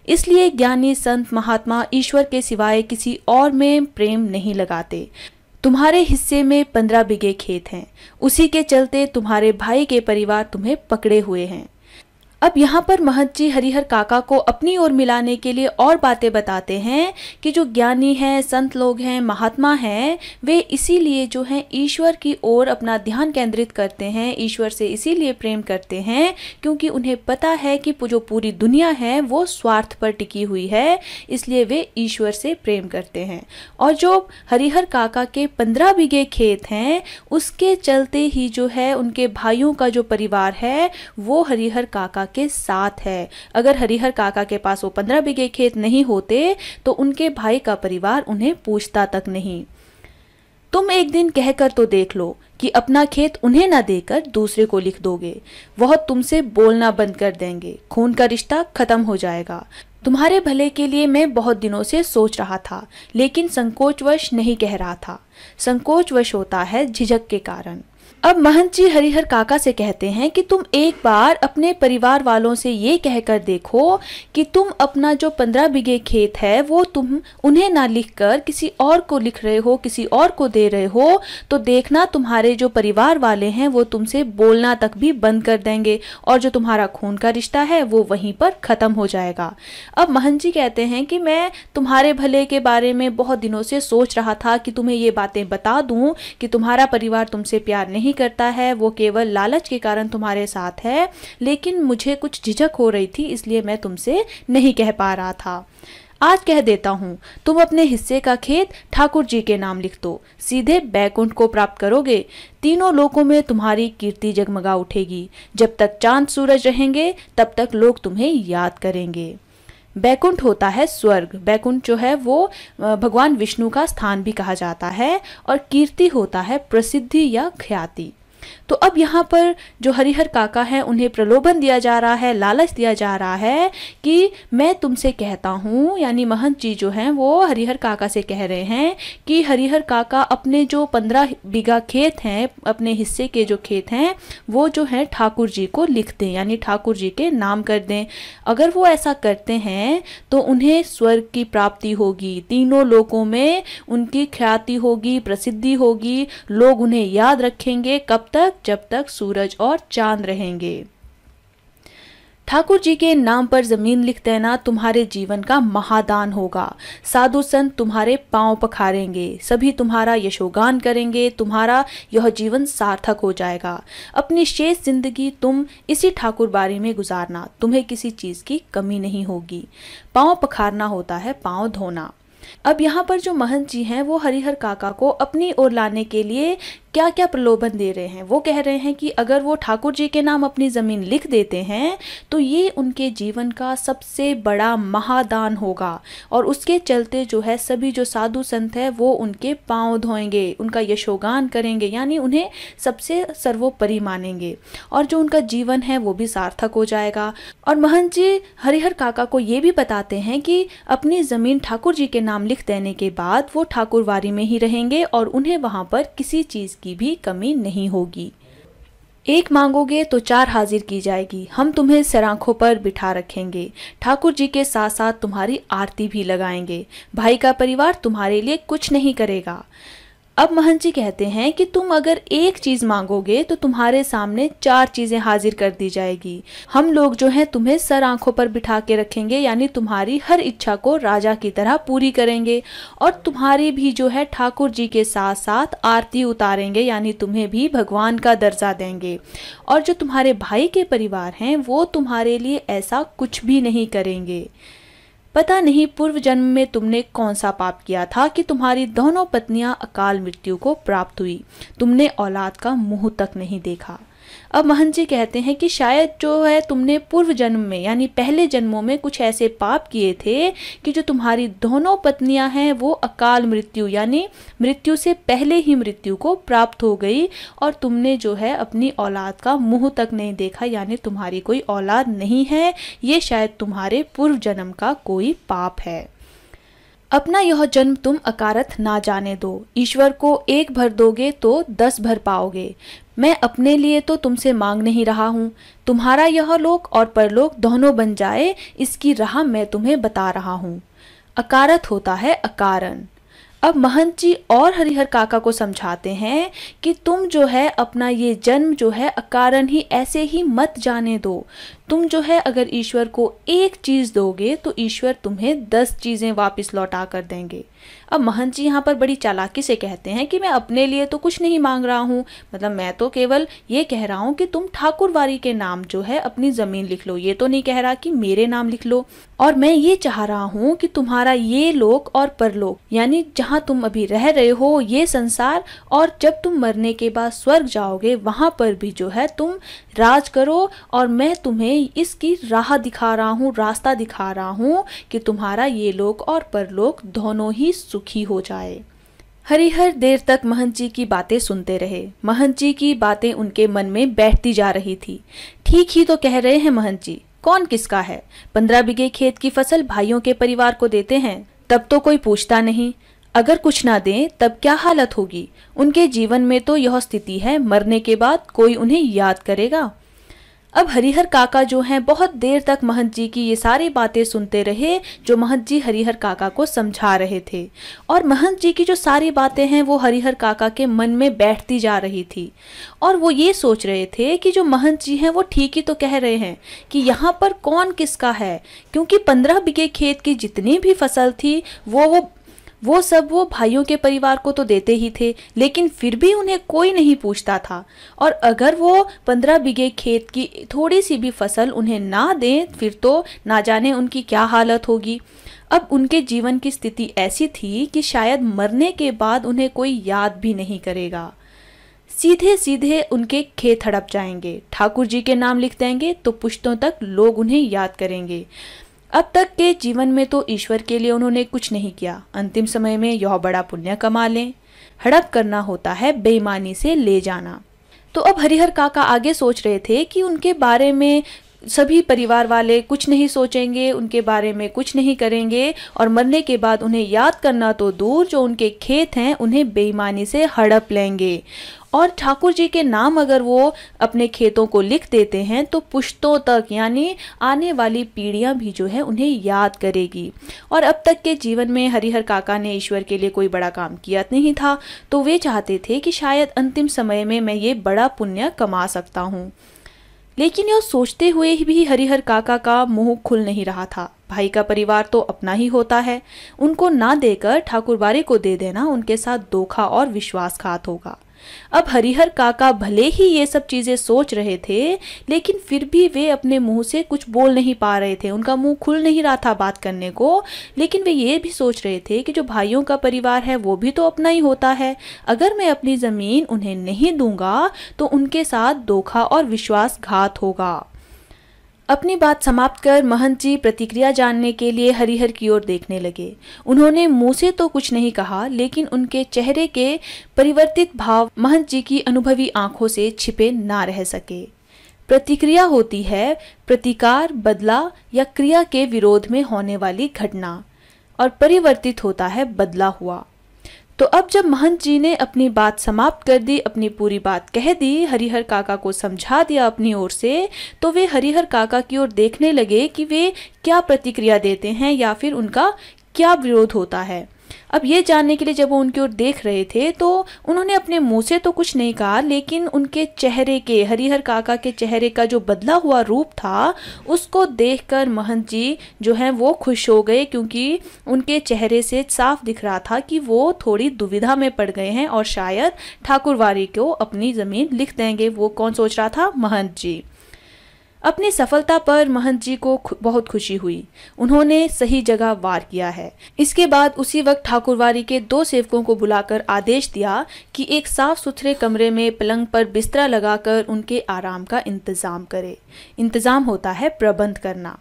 इसलिए ज्ञानी संत महात्मा ईश्वर के सिवाय किसी और में प्रेम नहीं लगाते तुम्हारे हिस्से में पंद्रह बिगे खेत हैं उसी के चलते तुम्हारे भाई के परिवार तुम्हें पकड़े हुए हैं अब यहाँ पर महंत जी हरिहर काका को अपनी ओर मिलाने के लिए और बातें बताते हैं कि जो ज्ञानी हैं संत लोग हैं महात्मा हैं वे इसीलिए जो हैं ईश्वर की ओर अपना ध्यान केंद्रित करते हैं ईश्वर से इसीलिए प्रेम करते हैं क्योंकि उन्हें पता है कि जो पूरी दुनिया है वो स्वार्थ पर टिकी हुई है इसलिए वे ईश्वर से प्रेम करते हैं और जो हरिहर काका के पंद्रह बीघे खेत हैं उसके चलते ही जो है उनके भाइयों का जो परिवार है वो हरिहर काका के साथ है अगर हरिहर काका के पास वो पंद्रह बीघे खेत नहीं होते तो उनके भाई का परिवार उन्हें पूछता तक नहीं तुम एक दिन कहकर तो देख लो कि अपना खेत उन्हें ना देकर दूसरे को लिख दोगे वह तुमसे बोलना बंद कर देंगे खून का रिश्ता खत्म हो जाएगा तुम्हारे भले के लिए मैं बहुत दिनों से सोच रहा था लेकिन संकोचवश नहीं कह रहा था संकोचवश होता है झिझक के कारण अब महंत जी हरिहर काका से कहते हैं कि तुम एक बार अपने परिवार वालों से ये कहकर देखो कि तुम अपना जो पंद्रह बीघे खेत है वो तुम उन्हें ना लिखकर किसी और को लिख रहे हो किसी और को दे रहे हो तो देखना तुम्हारे जो परिवार वाले हैं वो तुमसे बोलना तक भी बंद कर देंगे और जो तुम्हारा खून का रिश्ता है वो वहीं पर ख़त्म हो जाएगा अब महंत जी कहते हैं कि मैं तुम्हारे भले के बारे में बहुत दिनों से सोच रहा था कि तुम्हें ये बातें बता दूँ कि तुम्हारा परिवार तुमसे प्यार नहीं नहीं करता है वो केवल लालच के कारण तुम्हारे साथ है लेकिन मुझे कुछ झिझक हो रही थी इसलिए मैं तुमसे नहीं कह पा रहा था आज कह देता हूँ तुम अपने हिस्से का खेत ठाकुर जी के नाम लिख दो सीधे बैकुंठ को प्राप्त करोगे तीनों लोकों में तुम्हारी कीर्ति जगमगा उठेगी जब तक चांद सूरज रहेंगे तब तक लोग तुम्हें याद करेंगे बैकुंठ होता है स्वर्ग बैकुंठ जो है वो भगवान विष्णु का स्थान भी कहा जाता है और कीर्ति होता है प्रसिद्धि या ख्याति तो अब यहाँ पर जो हरिहर काका हैं उन्हें प्रलोभन दिया जा रहा है लालच दिया जा रहा है कि मैं तुमसे कहता हूँ यानी महंत जी जो हैं वो हरिहर काका से कह रहे हैं कि हरिहर काका अपने जो पंद्रह बीघा खेत हैं अपने हिस्से के जो खेत हैं वो जो हैं ठाकुर जी को लिख दें यानी ठाकुर जी के नाम कर दें अगर वो ऐसा करते हैं तो उन्हें स्वर्ग की प्राप्ति होगी तीनों लोगों में उनकी ख्याति होगी प्रसिद्धि होगी लोग उन्हें याद रखेंगे कब तक जब तक सूरज और चांद रहेंगे ठाकुर जी के नाम पर जमीन लिख देना तुम्हारे जीवन का महादान होगा साधु संत तुम्हारे पांव पखारेंगे सभी तुम्हारा यशोगान करेंगे तुम्हारा यह जीवन सार्थक हो जाएगा अपनी शेष जिंदगी तुम इसी ठाकुर बारी में गुजारना तुम्हें किसी चीज की कमी नहीं होगी पांव पखारना होता है पांव धोना अब यहाँ पर जो महंत जी हैं वो हरिहर काका को अपनी ओर लाने के लिए क्या क्या प्रलोभन दे रहे हैं वो कह रहे हैं कि अगर वो ठाकुर जी के नाम अपनी ज़मीन लिख देते हैं तो ये उनके जीवन का सबसे बड़ा महादान होगा और उसके चलते जो है सभी जो साधु संत है वो उनके पाँव धोएंगे उनका यशोगान करेंगे यानी उन्हें सबसे सर्वोपरि मानेंगे और जो उनका जीवन है वो भी सार्थक हो जाएगा और महंत जी हरिहर काका को ये भी बताते हैं कि अपनी ज़मीन ठाकुर जी के नाम नाम लिख देने के बाद वो ठाकुरवारी में ही रहेंगे और उन्हें वहाँ पर किसी चीज़ की भी कमी नहीं होगी एक मांगोगे तो चार हाजिर की जाएगी हम तुम्हें सराखों पर बिठा रखेंगे ठाकुर जी के साथ साथ तुम्हारी आरती भी लगाएंगे भाई का परिवार तुम्हारे लिए कुछ नहीं करेगा अब महन जी कहते हैं कि तुम अगर एक चीज मांगोगे तो तुम्हारे सामने चार चीजें हाजिर कर दी जाएगी हम लोग जो है तुम्हें सर आंखों पर बिठा के रखेंगे यानी तुम्हारी हर इच्छा को राजा की तरह पूरी करेंगे और तुम्हारी भी जो है ठाकुर जी के साथ साथ आरती उतारेंगे यानी तुम्हें भी भगवान का दर्जा देंगे और जो तुम्हारे भाई के परिवार हैं वो तुम्हारे लिए ऐसा कुछ भी नहीं करेंगे पता नहीं पूर्व जन्म में तुमने कौन सा पाप किया था कि तुम्हारी दोनों पत्नियां अकाल मृत्यु को प्राप्त हुई तुमने औलाद का मुंह तक नहीं देखा अब महंत जी कहते हैं कि शायद जो है तुमने पूर्व जन्म में यानी पहले जन्मों में कुछ ऐसे पाप किए थे कि जो तुम्हारी दोनों पत्नियां हैं वो अकाल मृत्यु यानी मृत्यु से पहले ही मृत्यु को प्राप्त हो गई और तुमने जो है अपनी औलाद का मुंह तक नहीं देखा यानी तुम्हारी कोई औलाद नहीं है ये शायद तुम्हारे पूर्व जन्म का कोई पाप है अपना यह जन्म तुम अकारथ ना जाने दो ईश्वर को एक भर दोगे तो दस भर पाओगे मैं अपने लिए तो तुमसे मांग नहीं रहा हूँ तुम्हारा यह लोक और परलोक दोनों बन जाए इसकी राह मैं तुम्हें बता रहा हूँ अकारत होता है अकारण अब महंत जी और हरिहर काका को समझाते हैं कि तुम जो है अपना ये जन्म जो है अकारण ही ऐसे ही मत जाने दो तुम जो है अगर ईश्वर को एक चीज़ दोगे तो ईश्वर तुम्हें दस चीज़ें वापस लौटा कर देंगे अब महंत जी यहाँ पर बड़ी चालाकी से कहते हैं कि मैं अपने लिए तो कुछ नहीं मांग रहा हूँ मतलब मैं तो केवल ये कह रहा हूँ कि तुम ठाकुरवारी के नाम जो है अपनी ज़मीन लिख लो ये तो नहीं कह रहा कि मेरे नाम लिख लो और मैं ये चाह रहा हूँ कि तुम्हारा ये लोक और परलोक यानी जहाँ तुम अभी रह रहे हो ये संसार और जब तुम मरने के बाद स्वर्ग जाओगे वहाँ पर भी जो है तुम राज करो और मैं तुम्हें इसकी राह दिखा रहा हूँ रास्ता दिखा रहा हूँ कि तुम्हारा ये लोक और परलोक दोनों ही सुखी हो जाए हरिहर देर तक महंत जी की बातें सुनते रहे महंत जी की बातें उनके मन में बैठती जा रही थी ठीक ही तो कह रहे हैं महंत जी कौन किसका है पंद्रह बीघे खेत की फसल भाइयों के परिवार को देते हैं तब तो कोई पूछता नहीं अगर कुछ ना दें तब क्या हालत होगी उनके जीवन में तो यह स्थिति है मरने के बाद कोई उन्हें याद करेगा अब हरिहर काका जो हैं बहुत देर तक महंत जी की ये सारी बातें सुनते रहे जो महंत जी हरिहर काका को समझा रहे थे और महंत जी की जो सारी बातें हैं वो हरिहर काका के मन में बैठती जा रही थी और वो ये सोच रहे थे कि जो महंत जी हैं वो ठीक ही तो कह रहे हैं कि यहाँ पर कौन किसका है क्योंकि पंद्रह बीघे खेत की जितनी भी फसल थी वो वो वो सब वो भाइयों के परिवार को तो देते ही थे लेकिन फिर भी उन्हें कोई नहीं पूछता था और अगर वो पंद्रह बीघे खेत की थोड़ी सी भी फसल उन्हें ना दें फिर तो ना जाने उनकी क्या हालत होगी अब उनके जीवन की स्थिति ऐसी थी कि शायद मरने के बाद उन्हें कोई याद भी नहीं करेगा सीधे सीधे उनके खेत हड़प जाएंगे ठाकुर जी के नाम लिख देंगे तो पुश्तों तक लोग उन्हें याद करेंगे अब तक के जीवन में तो ईश्वर के लिए उन्होंने कुछ नहीं किया अंतिम समय में यह बड़ा पुण्य कमा लें हड़प करना होता है बेईमानी से ले जाना तो अब हरिहर काका आगे सोच रहे थे कि उनके बारे में सभी परिवार वाले कुछ नहीं सोचेंगे उनके बारे में कुछ नहीं करेंगे और मरने के बाद उन्हें याद करना तो दूर जो उनके खेत हैं उन्हें बेईमानी से हड़प लेंगे और ठाकुर जी के नाम अगर वो अपने खेतों को लिख देते हैं तो पुश्तों तक यानी आने वाली पीढ़ियाँ भी जो है उन्हें याद करेगी और अब तक के जीवन में हरिहर काका ने ईश्वर के लिए कोई बड़ा काम किया नहीं था तो वे चाहते थे कि शायद अंतिम समय में मैं ये बड़ा पुण्य कमा सकता हूँ लेकिन यह सोचते हुए भी हरिहर काका का मुंह खुल नहीं रहा था भाई का परिवार तो अपना ही होता है उनको ना देकर ठाकुर बारे को दे देना उनके साथ धोखा और विश्वासघात होगा अब हरिहर काका भले ही ये सब चीज़ें सोच रहे थे लेकिन फिर भी वे अपने मुंह से कुछ बोल नहीं पा रहे थे उनका मुंह खुल नहीं रहा था बात करने को लेकिन वे ये भी सोच रहे थे कि जो भाइयों का परिवार है वो भी तो अपना ही होता है अगर मैं अपनी ज़मीन उन्हें नहीं दूंगा तो उनके साथ धोखा और विश्वासघात होगा अपनी बात समाप्त कर महंत जी प्रतिक्रिया जानने के लिए हरिहर की ओर देखने लगे उन्होंने मुंह से तो कुछ नहीं कहा लेकिन उनके चेहरे के परिवर्तित भाव महंत जी की अनुभवी आंखों से छिपे ना रह सके प्रतिक्रिया होती है प्रतिकार बदला या क्रिया के विरोध में होने वाली घटना और परिवर्तित होता है बदला हुआ तो अब जब महंत जी ने अपनी बात समाप्त कर दी अपनी पूरी बात कह दी हरिहर काका को समझा दिया अपनी ओर से तो वे हरिहर काका की ओर देखने लगे कि वे क्या प्रतिक्रिया देते हैं या फिर उनका क्या विरोध होता है अब ये जानने के लिए जब वो उनकी ओर देख रहे थे तो उन्होंने अपने मुंह से तो कुछ नहीं कहा लेकिन उनके चेहरे के हरिहर काका के चेहरे का जो बदला हुआ रूप था उसको देखकर महंत जी जो हैं वो खुश हो गए क्योंकि उनके चेहरे से साफ दिख रहा था कि वो थोड़ी दुविधा में पड़ गए हैं और शायद ठाकुरवारी को अपनी ज़मीन लिख देंगे वो कौन सोच रहा था महंत जी अपनी सफलता पर महंत जी को खु, बहुत खुशी हुई उन्होंने सही जगह वार किया है इसके बाद उसी वक्त ठाकुरवारी के दो सेवकों को बुलाकर आदेश दिया कि एक साफ सुथरे कमरे में पलंग पर बिस्तरा लगाकर उनके आराम का इंतजाम करे इंतजाम होता है प्रबंध करना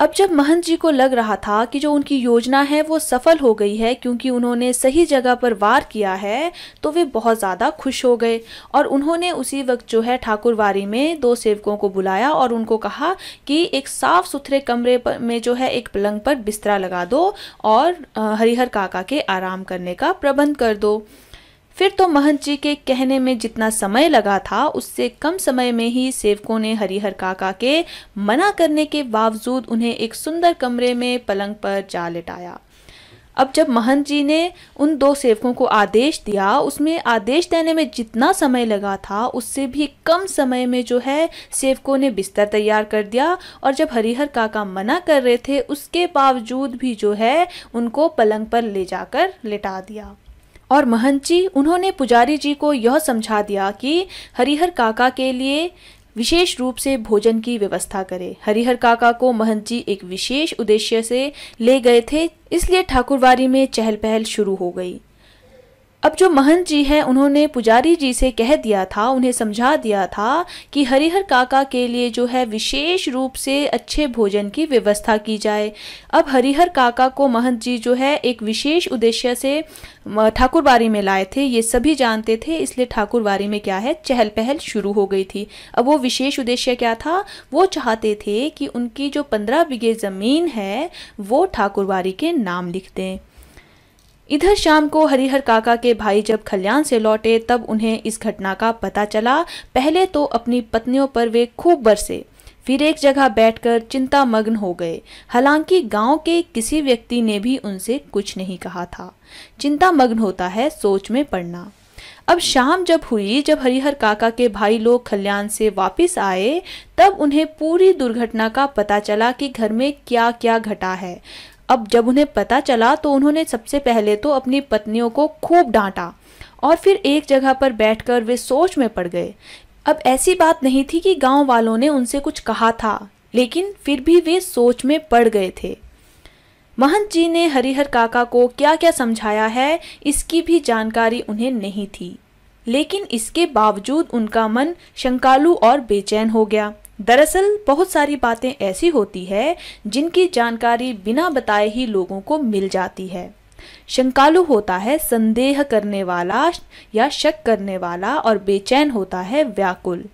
अब जब महंत जी को लग रहा था कि जो उनकी योजना है वो सफल हो गई है क्योंकि उन्होंने सही जगह पर वार किया है तो वे बहुत ज़्यादा खुश हो गए और उन्होंने उसी वक्त जो है ठाकुरवारी में दो सेवकों को बुलाया और उनको कहा कि एक साफ़ सुथरे कमरे पर में जो है एक पलंग पर बिस्तरा लगा दो और हरिहर काका के आराम करने का प्रबंध कर दो फिर तो महंत जी के कहने में जितना समय लगा था उससे कम समय में ही सेवकों ने हरिहर काका के मना करने के बावजूद उन्हें एक सुंदर कमरे में पलंग पर जा लिटाया अब जब महंत जी ने उन दो सेवकों को आदेश दिया उसमें आदेश देने में जितना समय लगा था उससे भी कम समय में जो है सेवकों ने बिस्तर तैयार कर दिया और जब हरिहर काका मना कर रहे थे उसके बावजूद भी जो है उनको पलंग पर ले जाकर लिटा दिया और महंत जी उन्होंने पुजारी जी को यह समझा दिया कि हरिहर काका के लिए विशेष रूप से भोजन की व्यवस्था करे हरिहर काका को महंत जी एक विशेष उद्देश्य से ले गए थे इसलिए ठाकुरवारी में चहल पहल शुरू हो गई अब जो महंत जी हैं उन्होंने पुजारी जी से कह दिया था उन्हें समझा दिया था कि हरिहर काका के लिए जो है विशेष रूप से अच्छे भोजन की व्यवस्था की जाए अब हरिहर काका को महंत जी जो है एक विशेष उद्देश्य से ठाकुरबारी में लाए थे ये सभी जानते थे इसलिए ठाकुरबारी में क्या है चहल पहल शुरू हो गई थी अब वो विशेष उद्देश्य क्या था वो चाहते थे कि उनकी जो पंद्रह बीघे ज़मीन है वो ठाकुरबारी के नाम लिख दें इधर शाम को हरिहर काका के भाई जब खल्याण से लौटे तब उन्हें इस घटना का पता चला पहले तो अपनी पत्नियों पर वे खूब बरसे फिर एक जगह बैठकर चिंता मग्न हो गए हालांकि गांव के किसी व्यक्ति ने भी उनसे कुछ नहीं कहा था चिंता मग्न होता है सोच में पड़ना अब शाम जब हुई जब हरिहर काका के भाई लोग खल्याण से वापस आए तब उन्हें पूरी दुर्घटना का पता चला कि घर में क्या क्या घटा है अब जब उन्हें पता चला तो उन्होंने सबसे पहले तो अपनी पत्नियों को खूब डांटा और फिर एक जगह पर बैठकर वे सोच में पड़ गए अब ऐसी बात नहीं थी कि गांव वालों ने उनसे कुछ कहा था लेकिन फिर भी वे सोच में पड़ गए थे महंत जी ने हरिहर काका को क्या क्या समझाया है इसकी भी जानकारी उन्हें नहीं थी लेकिन इसके बावजूद उनका मन शंकालु और बेचैन हो गया दरअसल बहुत सारी बातें ऐसी होती है जिनकी जानकारी बिना बताए ही लोगों को मिल जाती है शंकालु होता है संदेह करने वाला या शक करने वाला और बेचैन होता है व्याकुल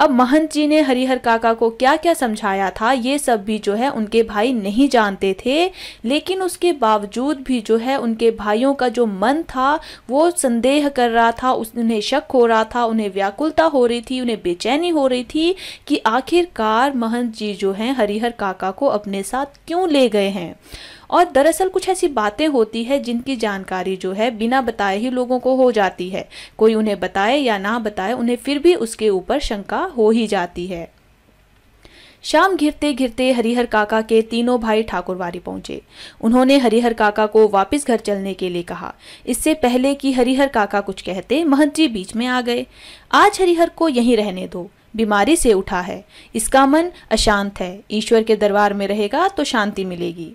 अब महंत जी ने हरिहर काका को क्या क्या समझाया था ये सब भी जो है उनके भाई नहीं जानते थे लेकिन उसके बावजूद भी जो है उनके भाइयों का जो मन था वो संदेह कर रहा था उन्हें शक हो रहा था उन्हें व्याकुलता हो रही थी उन्हें बेचैनी हो रही थी कि आखिरकार महंत जी जो हैं हरिहर काका को अपने साथ क्यों ले गए हैं और दरअसल कुछ ऐसी बातें होती है जिनकी जानकारी जो है बिना बताए ही लोगों को हो जाती है कोई उन्हें बताए या ना बताए उन्हें फिर भी उसके ऊपर शंका हो ही जाती है शाम घिरते घिरते हरिहर काका के तीनों भाई ठाकुरवारी पहुंचे उन्होंने हरिहर काका को वापस घर चलने के लिए कहा इससे पहले कि हरिहर काका कुछ कहते महंत जी बीच में आ गए आज हरिहर को यहीं रहने दो बीमारी से उठा है इसका मन अशांत है ईश्वर के दरबार में रहेगा तो शांति मिलेगी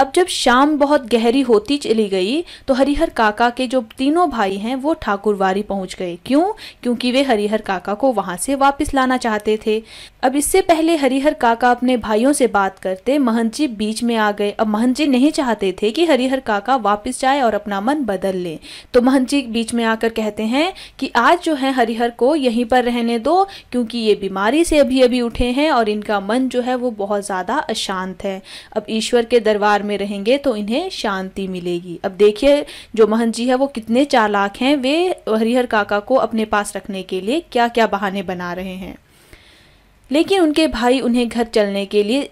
अब जब शाम बहुत गहरी होती चली गई तो हरिहर काका के जो तीनों भाई हैं वो ठाकुरवारी पहुंच गए क्यों क्योंकि वे हरिहर काका को वहां से वापस लाना चाहते थे अब इससे पहले हरिहर काका अपने भाइयों से बात करते महंत जी बीच में आ गए अब महंत जी नहीं चाहते थे कि हरिहर काका वापस जाए और अपना मन बदल ले तो महंत जी बीच में आकर कहते हैं कि आज जो है हरिहर को यहीं पर रहने दो क्योंकि ये बीमारी से अभी अभी उठे हैं और इनका मन जो है वो बहुत ज़्यादा अशांत है अब ईश्वर के दरबार में रहेंगे तो इन्हें शांति मिलेगी अब देखिए जो महंत जी है वो कितने चालाक हैं वे हरिहर काका को अपने पास रखने के लिए क्या क्या बहाने बना रहे हैं लेकिन उनके भाई उन्हें घर चलने के लिए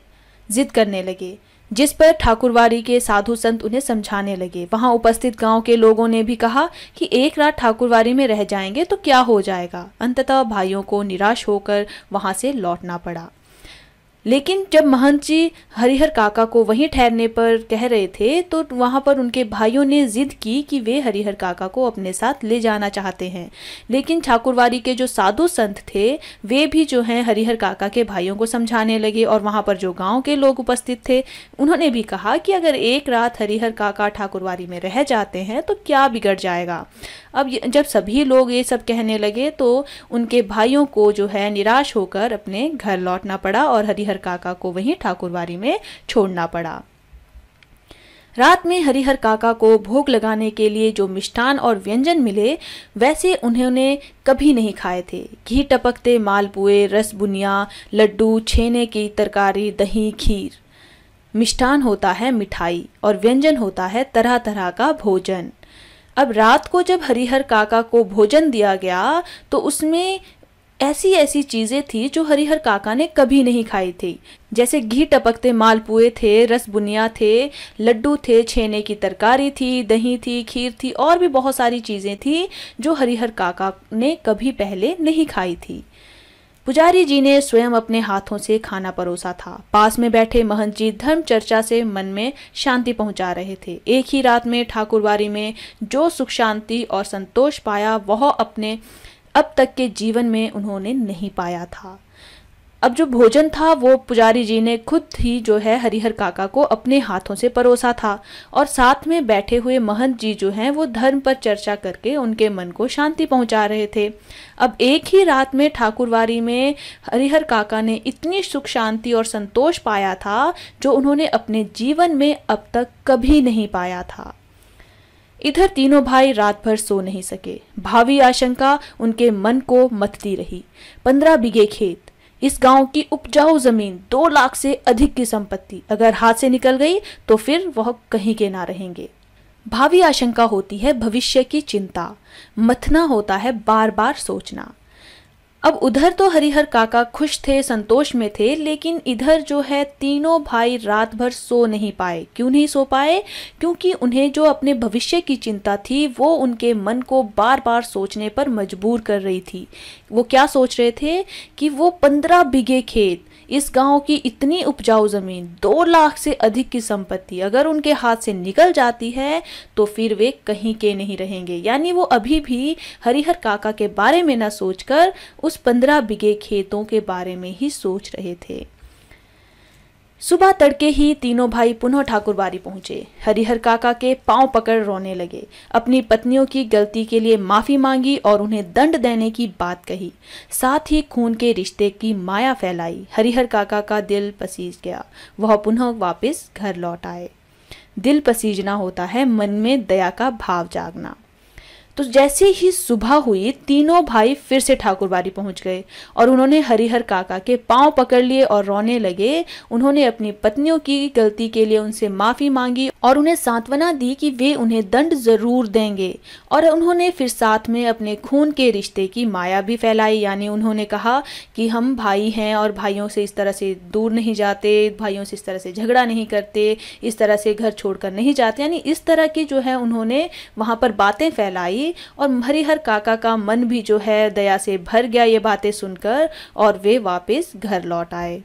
जिद करने लगे जिस पर ठाकुरवारी के साधु संत उन्हें समझाने लगे वहां उपस्थित गांव के लोगों ने भी कहा कि एक रात ठाकुरवारी में रह जाएंगे तो क्या हो जाएगा अंततः भाइयों को निराश होकर वहां से लौटना पड़ा लेकिन जब महंत जी हरिहर काका को वहीं ठहरने पर कह रहे थे तो वहाँ पर उनके भाइयों ने जिद की कि वे हरिहर काका को अपने साथ ले जाना चाहते हैं लेकिन ठाकुरवाड़ी के जो साधु संत थे वे भी जो हैं हरिहर काका के भाइयों को समझाने लगे और वहाँ पर जो गाँव के लोग उपस्थित थे उन्होंने भी कहा कि अगर एक रात हरिहर काका ठाकुरवारी में रह जाते हैं तो क्या बिगड़ जाएगा अब जब सभी लोग ये सब कहने लगे तो उनके भाइयों को जो है निराश होकर अपने घर लौटना पड़ा और हरिहर हरिहर काका को वहीं ठाकुरवारी में छोड़ना पड़ा रात में हरिहर काका को भोग लगाने के लिए जो मिष्ठान और व्यंजन मिले वैसे उन्होंने कभी नहीं खाए थे घी टपकते मालपुए रस बुनिया लड्डू छेने की तरकारी दही खीर मिष्ठान होता है मिठाई और व्यंजन होता है तरह तरह का भोजन अब रात को जब हरिहर काका को भोजन दिया गया तो उसमें ऐसी ऐसी चीजें थी जो हरिहर काका ने कभी नहीं खाई थी जैसे घी टपकते मालपुए थे रस बुनिया थे लड्डू थे छेने की तरकारी थी दही थी खीर थी और भी बहुत सारी चीजें थी जो हरिहर काका ने कभी पहले नहीं खाई थी पुजारी जी ने स्वयं अपने हाथों से खाना परोसा था पास में बैठे महंत जी धर्म चर्चा से मन में शांति पहुंचा रहे थे एक ही रात में ठाकुरबारी में जो सुख शांति और संतोष पाया वह अपने अब तक के जीवन में उन्होंने नहीं पाया था अब जो भोजन था वो पुजारी जी ने खुद ही जो है हरिहर काका को अपने हाथों से परोसा था और साथ में बैठे हुए महंत जी जो हैं वो धर्म पर चर्चा करके उनके मन को शांति पहुंचा रहे थे अब एक ही रात में ठाकुरवारी में हरिहर काका ने इतनी सुख शांति और संतोष पाया था जो उन्होंने अपने जीवन में अब तक कभी नहीं पाया था इधर तीनों भाई रात भर सो नहीं सके भावी आशंका उनके मन को मतती रही पंद्रह बीघे खेत इस गांव की उपजाऊ जमीन दो लाख से अधिक की संपत्ति अगर हाथ से निकल गई तो फिर वह कहीं के ना रहेंगे भावी आशंका होती है भविष्य की चिंता मथना होता है बार बार सोचना अब उधर तो हरिहर काका खुश थे संतोष में थे लेकिन इधर जो है तीनों भाई रात भर सो नहीं पाए क्यों नहीं सो पाए क्योंकि उन्हें जो अपने भविष्य की चिंता थी वो उनके मन को बार बार सोचने पर मजबूर कर रही थी वो क्या सोच रहे थे कि वो पंद्रह बीघे खेत इस गांव की इतनी उपजाऊ ज़मीन दो लाख से अधिक की संपत्ति अगर उनके हाथ से निकल जाती है तो फिर वे कहीं के नहीं रहेंगे यानी वो अभी भी हरिहर काका के बारे में ना सोचकर उस पंद्रह बिगे खेतों के बारे में ही सोच रहे थे सुबह तड़के ही तीनों भाई पुनः ठाकुरबारी पहुंचे हरिहर काका के पांव पकड़ रोने लगे अपनी पत्नियों की गलती के लिए माफी मांगी और उन्हें दंड देने की बात कही साथ ही खून के रिश्ते की माया फैलाई हरिहर काका का दिल पसीज गया वह पुनः वापस घर लौट आए दिल पसीजना होता है मन में दया का भाव जागना तो जैसे ही सुबह हुई तीनों भाई फिर से ठाकुर बारी पहुंच गए और उन्होंने हरिहर काका के पांव पकड़ लिए और रोने लगे उन्होंने अपनी पत्नियों की गलती के लिए उनसे माफ़ी मांगी और उन्हें सांत्वना दी कि वे उन्हें दंड ज़रूर देंगे और उन्होंने फिर साथ में अपने खून के रिश्ते की माया भी फैलाई यानी उन्होंने कहा कि हम भाई हैं और भाइयों से इस तरह से दूर नहीं जाते भाइयों से इस तरह से झगड़ा नहीं करते इस तरह से घर छोड़कर नहीं जाते यानी इस तरह की जो है उन्होंने वहाँ पर बातें फैलाई लगी और हरिहर काका का मन भी जो है दया से भर गया ये बातें सुनकर और वे वापस घर लौट आए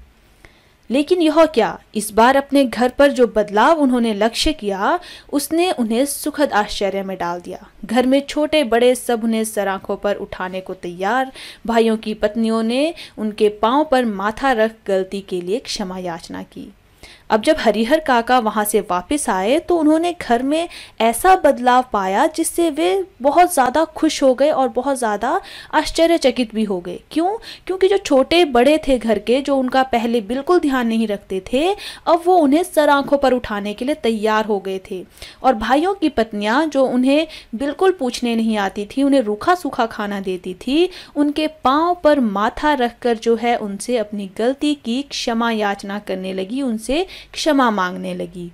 लेकिन यह क्या इस बार अपने घर पर जो बदलाव उन्होंने लक्ष्य किया उसने उन्हें सुखद आश्चर्य में डाल दिया घर में छोटे बड़े सब उन्हें सराखों पर उठाने को तैयार भाइयों की पत्नियों ने उनके पांव पर माथा रख गलती के लिए क्षमा याचना की अब जब हरिहर काका वहाँ से वापस आए तो उन्होंने घर में ऐसा बदलाव पाया जिससे वे बहुत ज़्यादा खुश हो गए और बहुत ज़्यादा आश्चर्यचकित भी हो गए क्यों क्योंकि जो छोटे बड़े थे घर के जो उनका पहले बिल्कुल ध्यान नहीं रखते थे अब वो उन्हें सर आँखों पर उठाने के लिए तैयार हो गए थे और भाइयों की पत्नियाँ जो उन्हें बिल्कुल पूछने नहीं आती थी उन्हें रूखा सूखा खाना देती थी उनके पाँव पर माथा रख जो है उनसे अपनी गलती की क्षमा याचना करने लगी उनसे क्षमा मांगने लगी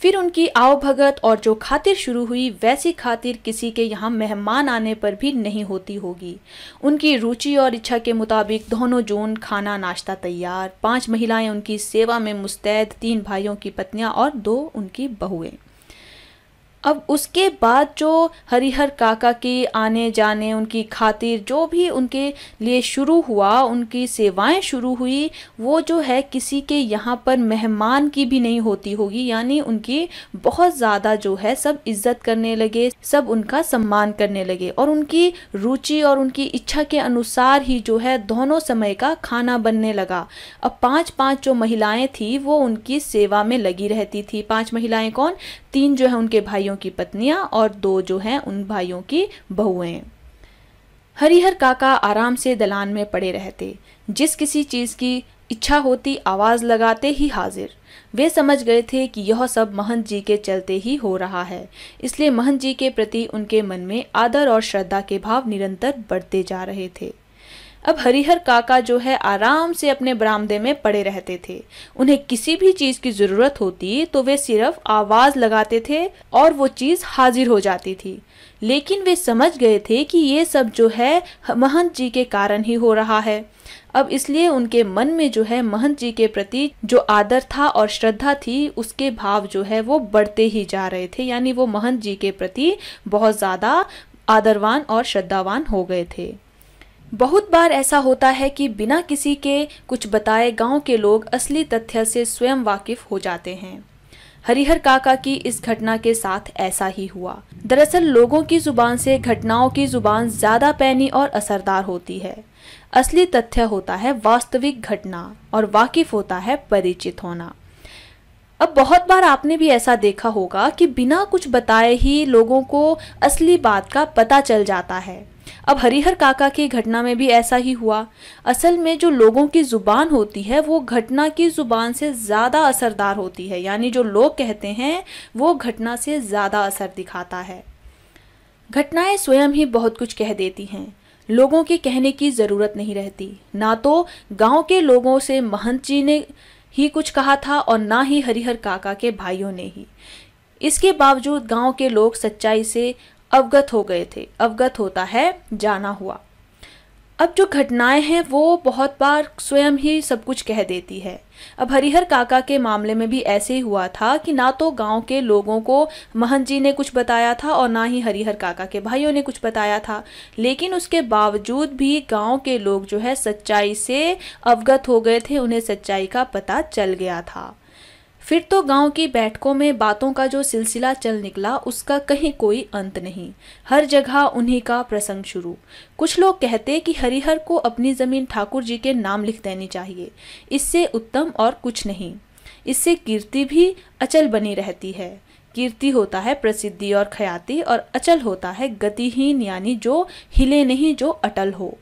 फिर उनकी आवभगत और जो खातिर शुरू हुई वैसी खातिर किसी के यहाँ मेहमान आने पर भी नहीं होती होगी उनकी रुचि और इच्छा के मुताबिक दोनों जोन खाना नाश्ता तैयार पांच महिलाएं उनकी सेवा में मुस्तैद तीन भाइयों की पत्नियां और दो उनकी बहुएं अब उसके बाद जो हरिहर काका की आने जाने उनकी खातिर जो भी उनके लिए शुरू हुआ उनकी सेवाएं शुरू हुई वो जो है किसी के यहाँ पर मेहमान की भी नहीं होती होगी यानी उनकी बहुत ज़्यादा जो है सब इज्जत करने लगे सब उनका सम्मान करने लगे और उनकी रुचि और उनकी इच्छा के अनुसार ही जो है दोनों समय का खाना बनने लगा अब पाँच पाँच जो महिलाएँ थी वो उनकी सेवा में लगी रहती थी पाँच महिलाएँ कौन तीन जो है उनके भाई भाइयों की पत्नियां और दो जो हैं उन भाइयों की बहुएं हरिहर काका आराम से दलान में पड़े रहते जिस किसी चीज़ की इच्छा होती आवाज़ लगाते ही हाजिर वे समझ गए थे कि यह सब महंत जी के चलते ही हो रहा है इसलिए महंत जी के प्रति उनके मन में आदर और श्रद्धा के भाव निरंतर बढ़ते जा रहे थे अब हरिहर काका जो है आराम से अपने बरामदे में पड़े रहते थे उन्हें किसी भी चीज की जरूरत होती तो वे सिर्फ आवाज लगाते थे और वो चीज हाजिर हो जाती थी लेकिन वे समझ गए थे कि ये सब जो है महंत जी के कारण ही हो रहा है अब इसलिए उनके मन में जो है महंत जी के प्रति जो आदर था और श्रद्धा थी उसके भाव जो है वो बढ़ते ही जा रहे थे यानी वो महंत जी के प्रति बहुत ज़्यादा आदरवान और श्रद्धावान हो गए थे बहुत बार ऐसा होता है कि बिना किसी के कुछ बताए गांव के लोग असली तथ्य से स्वयं वाकिफ हो जाते हैं हरिहर काका की इस घटना के साथ ऐसा ही हुआ दरअसल लोगों की जुबान से घटनाओं की जुबान ज्यादा पैनी और असरदार होती है असली तथ्य होता है वास्तविक घटना और वाकिफ होता है परिचित होना अब बहुत बार आपने भी ऐसा देखा होगा कि बिना कुछ बताए ही लोगों को असली बात का पता चल जाता है अब हरिहर काका की घटना में भी ऐसा ही हुआ असल में जो लोगों की ज़ुबान होती है वो घटना की ज़ुबान से ज़्यादा असरदार होती है यानी जो लोग कहते हैं वो घटना से ज़्यादा असर दिखाता है घटनाएं स्वयं ही बहुत कुछ कह देती हैं लोगों के कहने की ज़रूरत नहीं रहती ना तो गांव के लोगों से महंत जी ने ही कुछ कहा था और ना ही हरिहर काका के भाइयों ने ही इसके बावजूद गांव के लोग सच्चाई से अवगत हो गए थे अवगत होता है जाना हुआ अब जो घटनाएं हैं वो बहुत बार स्वयं ही सब कुछ कह देती है अब हरिहर काका के मामले में भी ऐसे ही हुआ था कि ना तो गांव के लोगों को महंत जी ने कुछ बताया था और ना ही हरिहर काका के भाइयों ने कुछ बताया था लेकिन उसके बावजूद भी गांव के लोग जो है सच्चाई से अवगत हो गए थे उन्हें सच्चाई का पता चल गया था फिर तो गांव की बैठकों में बातों का जो सिलसिला चल निकला उसका कहीं कोई अंत नहीं हर जगह उन्हीं का प्रसंग शुरू कुछ लोग कहते कि हरिहर को अपनी ज़मीन ठाकुर जी के नाम लिख देनी चाहिए इससे उत्तम और कुछ नहीं इससे कीर्ति भी अचल बनी रहती है कीर्ति होता है प्रसिद्धि और ख्याति और अचल होता है गतिहीन यानी जो हिले नहीं जो अटल हो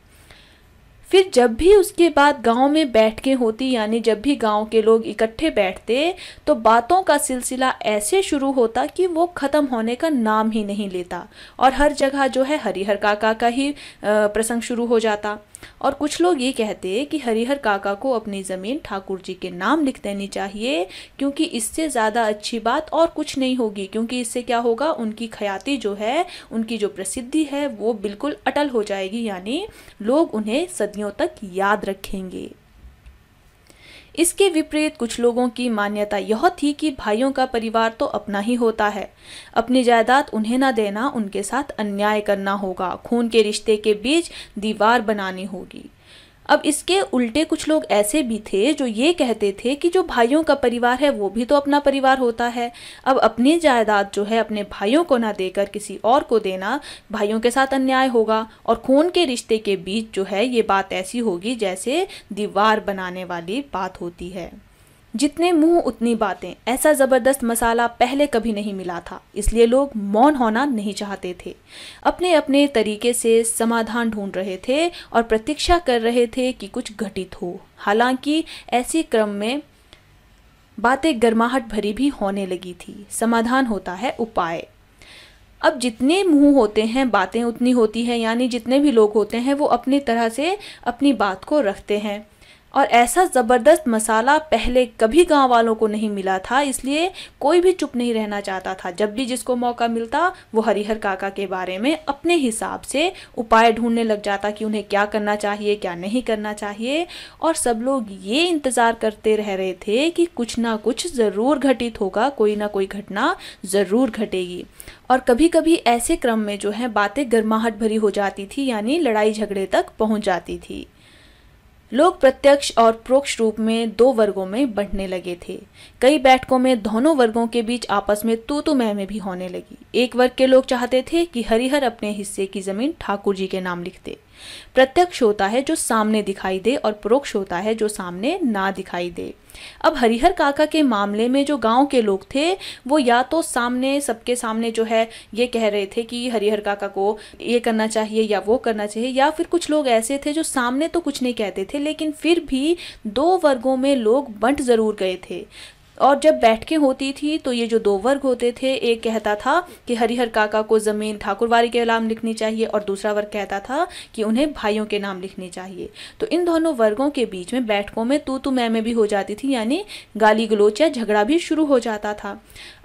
फिर जब भी उसके बाद गांव में बैठ के होती यानी जब भी गांव के लोग इकट्ठे बैठते तो बातों का सिलसिला ऐसे शुरू होता कि वो ख़त्म होने का नाम ही नहीं लेता और हर जगह जो है हरिहर काका का ही प्रसंग शुरू हो जाता और कुछ लोग ये कहते कि हरिहर काका को अपनी ज़मीन ठाकुर जी के नाम लिख देनी चाहिए क्योंकि इससे ज़्यादा अच्छी बात और कुछ नहीं होगी क्योंकि इससे क्या होगा उनकी ख्याति जो है उनकी जो प्रसिद्धि है वो बिल्कुल अटल हो जाएगी यानी लोग उन्हें सदियों तक याद रखेंगे इसके विपरीत कुछ लोगों की मान्यता यह थी कि भाइयों का परिवार तो अपना ही होता है अपनी जायदाद उन्हें ना देना उनके साथ अन्याय करना होगा खून के रिश्ते के बीच दीवार बनानी होगी अब इसके उल्टे कुछ लोग ऐसे भी थे जो ये कहते थे कि जो भाइयों का परिवार है वो भी तो अपना परिवार होता है अब अपनी जायदाद जो है अपने भाइयों को ना देकर किसी और को देना भाइयों के साथ अन्याय होगा और खून के रिश्ते के बीच जो है ये बात ऐसी होगी जैसे दीवार बनाने वाली बात होती है जितने मुंह उतनी बातें ऐसा ज़बरदस्त मसाला पहले कभी नहीं मिला था इसलिए लोग मौन होना नहीं चाहते थे अपने अपने तरीके से समाधान ढूंढ रहे थे और प्रतीक्षा कर रहे थे कि कुछ घटित हो हालांकि ऐसे क्रम में बातें गर्माहट भरी भी होने लगी थी समाधान होता है उपाय अब जितने मुंह होते हैं बातें उतनी होती हैं यानी जितने भी लोग होते हैं वो अपनी तरह से अपनी बात को रखते हैं और ऐसा ज़बरदस्त मसाला पहले कभी गांव वालों को नहीं मिला था इसलिए कोई भी चुप नहीं रहना चाहता था जब भी जिसको मौका मिलता वो हरिहर काका के बारे में अपने हिसाब से उपाय ढूंढने लग जाता कि उन्हें क्या करना चाहिए क्या नहीं करना चाहिए और सब लोग ये इंतज़ार करते रह रहे थे कि कुछ ना कुछ ज़रूर घटित होगा कोई ना कोई घटना ज़रूर घटेगी और कभी कभी ऐसे क्रम में जो है बातें गर्माहट भरी हो जाती थी यानी लड़ाई झगड़े तक पहुंच जाती थी लोग प्रत्यक्ष और प्रोक्ष रूप में दो वर्गों में बढ़ने लगे थे कई बैठकों में दोनों वर्गों के बीच आपस में तू तू मैं में भी होने लगी एक वर्ग के लोग चाहते थे कि हरिहर अपने हिस्से की जमीन ठाकुर जी के नाम लिखते प्रत्यक्ष होता है जो सामने दिखाई दे और परोक्ष होता है जो सामने ना दिखाई दे अब हरिहर काका के मामले में जो गांव के लोग थे वो या तो सामने सबके सामने जो है ये कह रहे थे कि हरिहर काका को ये करना चाहिए या वो करना चाहिए या फिर कुछ लोग ऐसे थे जो सामने तो कुछ नहीं कहते थे लेकिन फिर भी दो वर्गों में लोग बंट ज़रूर गए थे और जब बैठकें होती थी तो ये जो दो वर्ग होते थे एक कहता था कि हरिहर काका को ज़मीन ठाकुरवारी के नाम लिखनी चाहिए और दूसरा वर्ग कहता था कि उन्हें भाइयों के नाम लिखनी चाहिए तो इन दोनों वर्गों के बीच में बैठकों में तू तू मैं में भी हो जाती थी यानी गाली गलोच या झगड़ा भी शुरू हो जाता था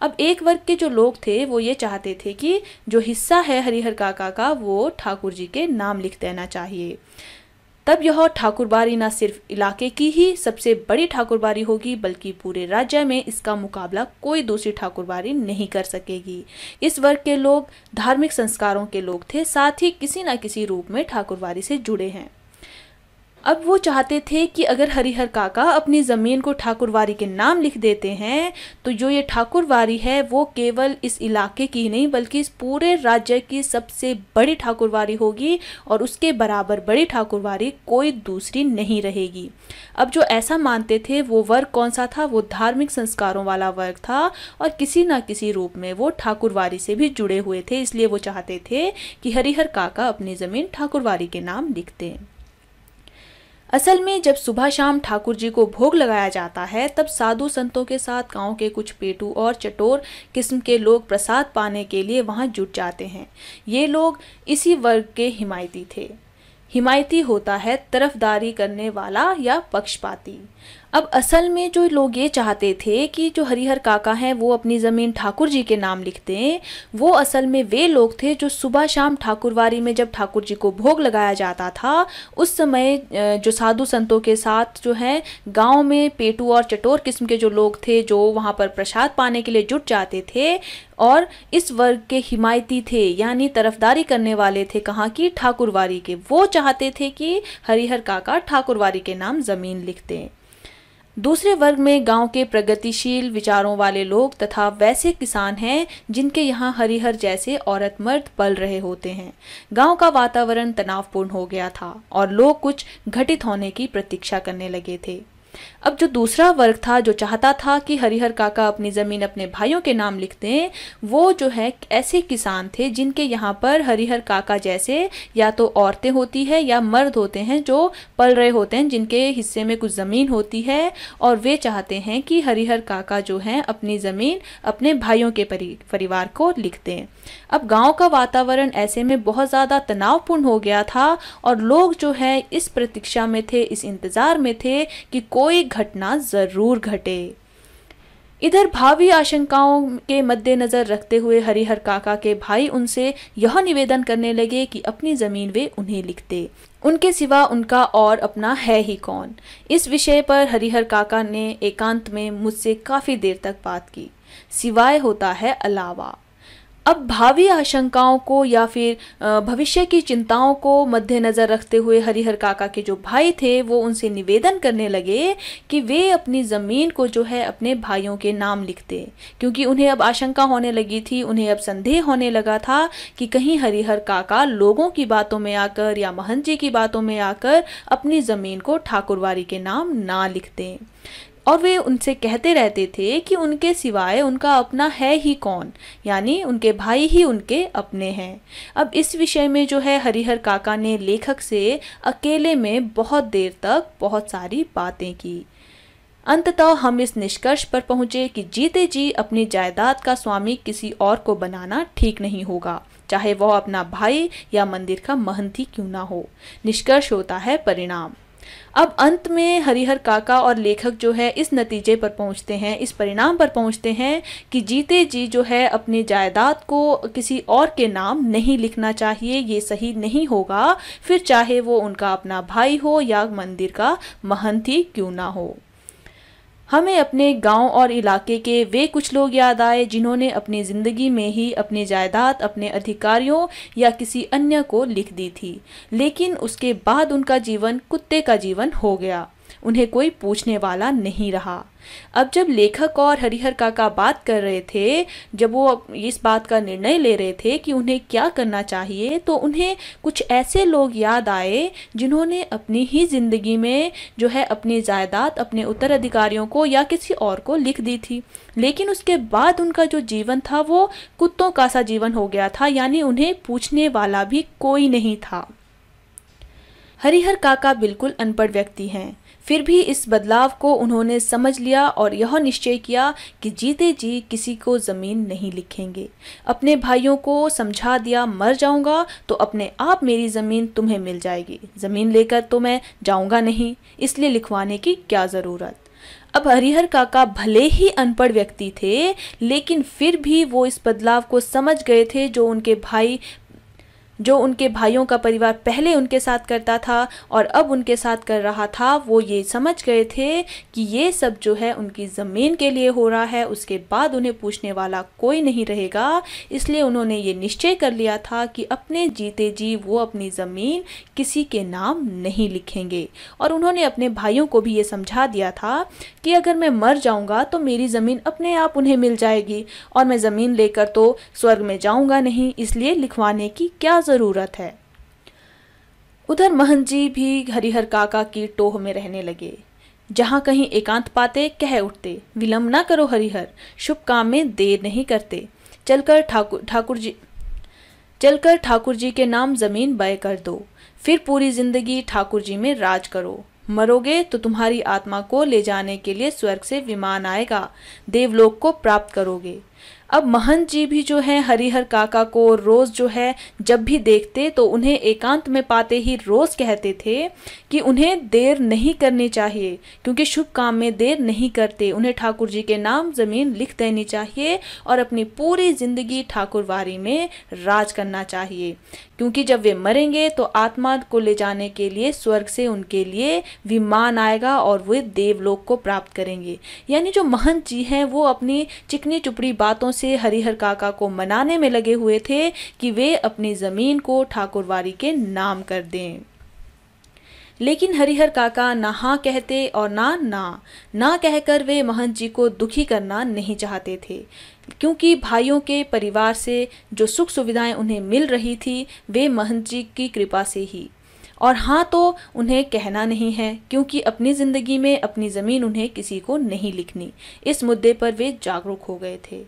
अब एक वर्ग के जो लोग थे वो ये चाहते थे कि जो हिस्सा है हरिहर काका का वो ठाकुर जी के नाम लिख देना चाहिए तब यह ठाकुरबारी न सिर्फ इलाके की ही सबसे बड़ी ठाकुरबारी होगी बल्कि पूरे राज्य में इसका मुकाबला कोई दूसरी ठाकुरबारी नहीं कर सकेगी इस वर्ग के लोग धार्मिक संस्कारों के लोग थे साथ ही किसी न किसी रूप में ठाकुरबारी से जुड़े हैं अब वो चाहते थे कि अगर हरिहर काका अपनी ज़मीन को ठाकुरवारी के नाम लिख देते हैं तो जो ये ठाकुरवारी है वो केवल इस इलाके की नहीं बल्कि इस पूरे राज्य की सबसे बड़ी ठाकुरवारी होगी और उसके बराबर बड़ी ठाकुरवारी कोई दूसरी नहीं रहेगी अब जो ऐसा मानते थे वो वर्ग कौन सा था वो धार्मिक संस्कारों वाला वर्ग था और किसी न किसी रूप में वो ठाकुरवारी से भी जुड़े हुए थे इसलिए वो चाहते थे कि हरिहर काका अपनी ज़मीन ठाकुरवारी के नाम लिखते असल में जब सुबह शाम ठाकुर जी को भोग लगाया जाता है तब साधु संतों के साथ गांव के कुछ पेटू और चटोर किस्म के लोग प्रसाद पाने के लिए वहां जुट जाते हैं ये लोग इसी वर्ग के हिमायती थे हिमायती होता है तरफदारी करने वाला या पक्षपाती अब असल में जो लोग ये चाहते थे कि जो हरिहर काका हैं वो अपनी ज़मीन ठाकुर जी के नाम लिख दें वो असल में वे लोग थे जो सुबह शाम ठाकुरवारी में जब ठाकुर जी को भोग लगाया जाता था उस समय जो साधु संतों के साथ जो है गांव में पेटू और चटोर किस्म के जो लोग थे जो वहाँ पर प्रसाद पाने के लिए जुट जाते थे और इस वर्ग के हिमायती थे यानी तरफदारी करने वाले थे कहाँ की ठाकुरवारी के वो चाहते थे कि हरिहर काका ठाकुरवारी के नाम ज़मीन लिखते दूसरे वर्ग में गांव के प्रगतिशील विचारों वाले लोग तथा वैसे किसान हैं जिनके यहाँ हरिहर जैसे औरत मर्द पल रहे होते हैं गांव का वातावरण तनावपूर्ण हो गया था और लोग कुछ घटित होने की प्रतीक्षा करने लगे थे अब जो दूसरा वर्ग था जो चाहता था कि हरिहर काका अपनी ज़मीन अपने भाइयों के नाम लिख दें वो जो है ऐसे किसान थे जिनके यहाँ पर हरिहर काका जैसे या तो औरतें होती है या मर्द होते हैं जो पल रहे होते हैं जिनके हिस्से में कुछ ज़मीन होती है और वे चाहते हैं कि हरिहर काका जो हैं अपनी ज़मीन अपने भाइयों के परिवार को लिख दें अब गांव का वातावरण ऐसे में बहुत ज़्यादा तनावपूर्ण हो गया था और लोग जो है इस प्रतीक्षा में थे इस इंतज़ार में थे कि कोई घटना ज़रूर घटे इधर भावी आशंकाओं के मद्देनज़र रखते हुए हरिहर काका के भाई उनसे यह निवेदन करने लगे कि अपनी ज़मीन वे उन्हें लिखते उनके सिवा उनका और अपना है ही कौन इस विषय पर हरिहर काका ने एकांत में मुझसे काफ़ी देर तक बात की सिवाय होता है अलावा अब भावी आशंकाओं को या फिर भविष्य की चिंताओं को मद्देनज़र रखते हुए हरिहर काका के जो भाई थे वो उनसे निवेदन करने लगे कि वे अपनी ज़मीन को जो है अपने भाइयों के नाम लिखते क्योंकि उन्हें अब आशंका होने लगी थी उन्हें अब संदेह होने लगा था कि कहीं हरिहर काका लोगों की बातों में आकर या महंत जी की बातों में आकर अपनी ज़मीन को ठाकुरवारी के नाम ना लिखते और वे उनसे कहते रहते थे कि उनके सिवाय उनका अपना है ही कौन यानी उनके भाई ही उनके अपने हैं अब इस विषय में जो है हरिहर काका ने लेखक से अकेले में बहुत देर तक बहुत सारी बातें की अंततः हम इस निष्कर्ष पर पहुंचे कि जीते जी अपनी जायदाद का स्वामी किसी और को बनाना ठीक नहीं होगा चाहे वह अपना भाई या मंदिर का महंती क्यों ना हो निष्कर्ष होता है परिणाम अब अंत में हरिहर काका और लेखक जो है इस नतीजे पर पहुंचते हैं इस परिणाम पर पहुंचते हैं कि जीते जी जो है अपने जायदाद को किसी और के नाम नहीं लिखना चाहिए ये सही नहीं होगा फिर चाहे वो उनका अपना भाई हो या मंदिर का महंती क्यों ना हो हमें अपने गांव और इलाके के वे कुछ लोग याद आए जिन्होंने अपनी ज़िंदगी में ही अपनी जायदाद अपने अधिकारियों या किसी अन्य को लिख दी थी लेकिन उसके बाद उनका जीवन कुत्ते का जीवन हो गया उन्हें कोई पूछने वाला नहीं रहा अब जब लेखक और हरिहर काका बात कर रहे थे जब वो इस बात का निर्णय ले रहे थे कि उन्हें क्या करना चाहिए तो उन्हें कुछ ऐसे लोग याद आए जिन्होंने अपनी ही ज़िंदगी में जो है अपनी जायदाद अपने उत्तराधिकारियों को या किसी और को लिख दी थी लेकिन उसके बाद उनका जो जीवन था वो कुत्तों का सा जीवन हो गया था यानी उन्हें पूछने वाला भी कोई नहीं था हरिहर काका बिल्कुल अनपढ़ व्यक्ति हैं फिर भी इस बदलाव को उन्होंने समझ लिया और यह निश्चय किया कि जीते जी किसी को ज़मीन नहीं लिखेंगे अपने भाइयों को समझा दिया मर जाऊंगा तो अपने आप मेरी ज़मीन तुम्हें मिल जाएगी ज़मीन लेकर तो मैं जाऊंगा नहीं इसलिए लिखवाने की क्या ज़रूरत अब हरिहर काका भले ही अनपढ़ व्यक्ति थे लेकिन फिर भी वो इस बदलाव को समझ गए थे जो उनके भाई जो उनके भाइयों का परिवार पहले उनके साथ करता था और अब उनके साथ कर रहा था वो ये समझ गए थे कि ये सब जो है उनकी ज़मीन के लिए हो रहा है उसके बाद उन्हें पूछने वाला कोई नहीं रहेगा इसलिए उन्होंने ये निश्चय कर लिया था कि अपने जीते जी वो अपनी ज़मीन किसी के नाम नहीं लिखेंगे और उन्होंने अपने भाइयों को भी ये समझा दिया था कि अगर मैं मर जाऊँगा तो मेरी ज़मीन अपने आप उन्हें मिल जाएगी और मैं ज़मीन लेकर तो स्वर्ग में जाऊँगा नहीं इसलिए लिखवाने की क्या ज़रूरत ज़रूरत है उधर महन जी भी हरिहर काका की टोह में रहने लगे जहाँ कहीं एकांत पाते कह उठते विलम्ब ना करो हरिहर शुभ काम में देर नहीं करते चलकर ठाकुर ठाकुर जी चलकर ठाकुर जी के नाम जमीन बय कर दो फिर पूरी जिंदगी ठाकुर जी में राज करो मरोगे तो तुम्हारी आत्मा को ले जाने के लिए स्वर्ग से विमान आएगा देवलोक को प्राप्त करोगे अब महंत जी भी जो है हरिहर काका को रोज़ जो है जब भी देखते तो उन्हें एकांत में पाते ही रोज़ कहते थे कि उन्हें देर नहीं करनी चाहिए क्योंकि शुभ काम में देर नहीं करते उन्हें ठाकुर जी के नाम ज़मीन लिख देनी चाहिए और अपनी पूरी ज़िंदगी ठाकुरवारी में राज करना चाहिए क्योंकि जब वे मरेंगे तो आत्मा को ले जाने के लिए स्वर्ग से उनके लिए विमान आएगा और वे देवलोक को प्राप्त करेंगे यानी जो महंत जी हैं वो अपनी चिकनी चुपड़ी बातों से हरिहर काका को मनाने में लगे हुए थे कि वे अपनी ज़मीन को ठाकुरवारी के नाम कर दें लेकिन हरिहर काका ना हाँ कहते और ना ना ना कहकर वे महंत जी को दुखी करना नहीं चाहते थे क्योंकि भाइयों के परिवार से जो सुख सुविधाएं उन्हें मिल रही थी वे महंत जी की कृपा से ही और हाँ तो उन्हें कहना नहीं है क्योंकि अपनी ज़िंदगी में अपनी ज़मीन उन्हें किसी को नहीं लिखनी इस मुद्दे पर वे जागरूक हो गए थे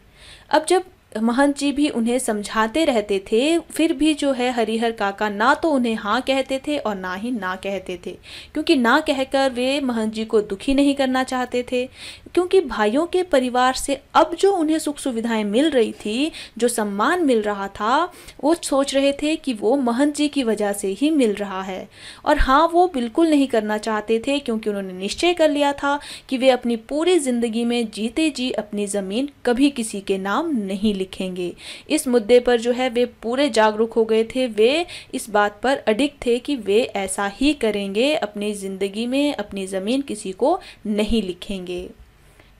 अब जब महंत जी भी उन्हें समझाते रहते थे फिर भी जो है हरिहर काका ना तो उन्हें हाँ कहते थे और ना ही ना कहते थे क्योंकि ना कहकर वे महंत जी को दुखी नहीं करना चाहते थे क्योंकि भाइयों के परिवार से अब जो उन्हें सुख सुविधाएं मिल रही थी जो सम्मान मिल रहा था वो सोच रहे थे कि वो महंत जी की वजह से ही मिल रहा है और हाँ वो बिल्कुल नहीं करना चाहते थे क्योंकि उन्होंने निश्चय कर लिया था कि वे अपनी पूरी ज़िंदगी में जीते जी अपनी ज़मीन कभी किसी के नाम नहीं लिखेंगे इस मुद्दे पर जो है वे पूरे जागरूक हो गए थे वे इस बात पर अडिक थे कि वे ऐसा ही करेंगे अपनी ज़िंदगी में अपनी ज़मीन किसी को नहीं लिखेंगे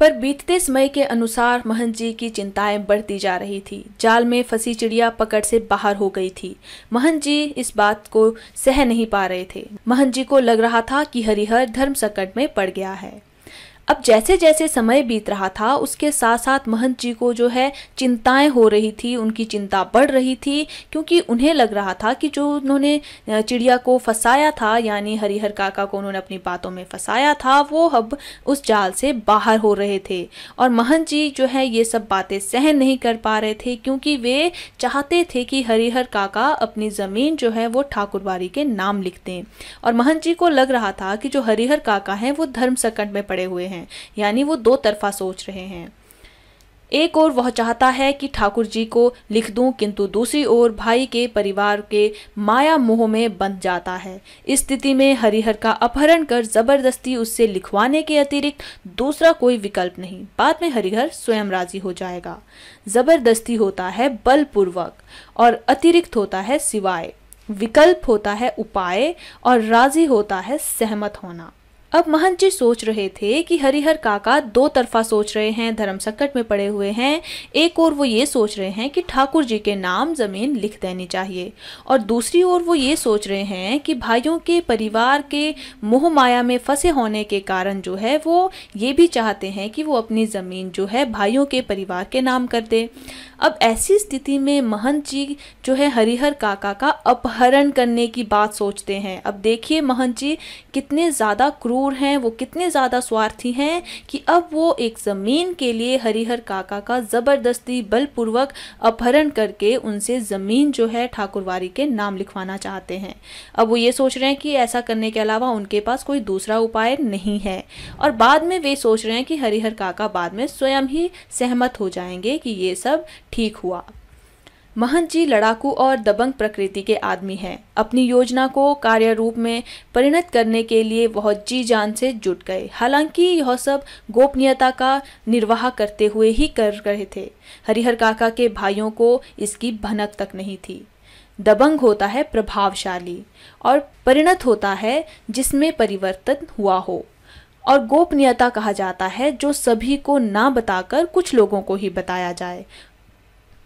पर बीतते समय के अनुसार महंत जी की चिंताएं बढ़ती जा रही थी जाल में फंसी चिड़िया पकड़ से बाहर हो गई थी महंत जी इस बात को सह नहीं पा रहे थे महंत जी को लग रहा था कि हरिहर धर्म संकट में पड़ गया है अब जैसे जैसे समय बीत रहा था उसके साथ साथ महंत जी को जो है चिंताएं हो रही थी उनकी चिंता बढ़ रही थी क्योंकि उन्हें लग रहा था कि जो उन्होंने चिड़िया को फंसाया था यानी हरिहर काका को उन्होंने अपनी बातों में फंसाया था वो अब उस जाल से बाहर हो रहे थे और महंत जी जो है ये सब बातें सहन नहीं कर पा रहे थे क्योंकि वे चाहते थे कि हरिहर काका अपनी ज़मीन जो है वो ठाकुरबारी के नाम लिखते और महंत जी को लग रहा था कि जो हरिहर काका हैं वो धर्म संकट में पड़े हुए हैं हैं यानी वो दो तरफा सोच रहे हैं एक ओर वह चाहता है कि ठाकुर जी को लिख दूं किंतु दूसरी ओर भाई के परिवार के माया मोह में बंध जाता है इस स्थिति में हरिहर का अपहरण कर जबरदस्ती उससे लिखवाने के अतिरिक्त दूसरा कोई विकल्प नहीं बाद में हरिहर स्वयं राजी हो जाएगा जबरदस्ती होता है बलपूर्वक और अतिरिक्त होता है सिवाय विकल्प होता है उपाय और राजी होता है सहमत होना अब महंत जी सोच रहे थे कि हरिहर काका दो तरफा सोच रहे हैं धर्म संकट में पड़े हुए हैं एक ओर वो ये सोच रहे हैं कि ठाकुर जी के नाम जमीन लिख देनी चाहिए और दूसरी ओर वो ये सोच रहे हैं कि भाइयों के परिवार के मोह माया में फंसे होने के कारण जो है वो ये भी चाहते हैं कि वो अपनी ज़मीन जो है भाइयों के परिवार के नाम कर दे अब ऐसी स्थिति में महंत जी जो है हरिहर काका का अपहरण करने की बात सोचते हैं अब देखिए महंत जी कितने ज़्यादा क्रूर मजबूर हैं वो कितने ज़्यादा स्वार्थी हैं कि अब वो एक ज़मीन के लिए हरिहर काका का ज़बरदस्ती बलपूर्वक अपहरण करके उनसे ज़मीन जो है ठाकुरवारी के नाम लिखवाना चाहते हैं अब वो ये सोच रहे हैं कि ऐसा करने के अलावा उनके पास कोई दूसरा उपाय नहीं है और बाद में वे सोच रहे हैं कि हरिहर काका बाद में स्वयं ही सहमत हो जाएंगे कि ये सब ठीक हुआ महंत जी लड़ाकू और दबंग प्रकृति के आदमी हैं अपनी योजना को कार्य रूप में परिणत करने के लिए वह जी जान से जुट गए हालांकि यह सब गोपनीयता का निर्वाह करते हुए ही कर रहे थे हरिहर काका के भाइयों को इसकी भनक तक नहीं थी दबंग होता है प्रभावशाली और परिणत होता है जिसमें परिवर्तन हुआ हो और गोपनीयता कहा जाता है जो सभी को ना बताकर कुछ लोगों को ही बताया जाए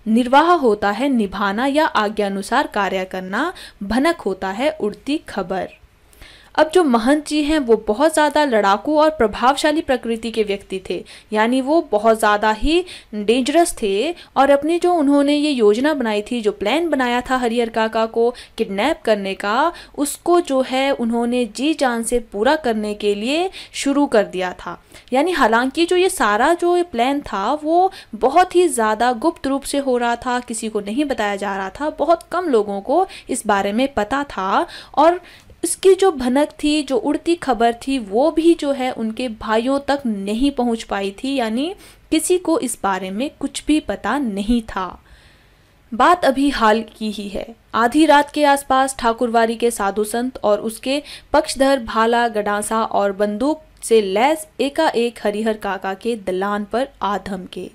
निर्वाह होता है निभाना या आज्ञानुसार कार्य करना भनक होता है उड़ती खबर अब जो महंत जी हैं वो बहुत ज़्यादा लड़ाकू और प्रभावशाली प्रकृति के व्यक्ति थे यानी वो बहुत ज़्यादा ही डेंजरस थे और अपनी जो उन्होंने ये योजना बनाई थी जो प्लान बनाया था हरिहर काका को किडनैप करने का उसको जो है उन्होंने जी जान से पूरा करने के लिए शुरू कर दिया था यानी हालांकि जो ये सारा जो प्लान था वो बहुत ही ज़्यादा गुप्त रूप से हो रहा था किसी को नहीं बताया जा रहा था बहुत कम लोगों को इस बारे में पता था और उसकी जो भनक थी जो उड़ती खबर थी वो भी जो है उनके भाइयों तक नहीं पहुंच पाई थी यानी किसी को इस बारे में कुछ भी पता नहीं था बात अभी हाल की ही है आधी रात के आसपास ठाकुरवारी के साधु संत और उसके पक्षधर भाला गडासा और बंदूक से लैस एकाएक हरिहर काका के दलान पर आधम के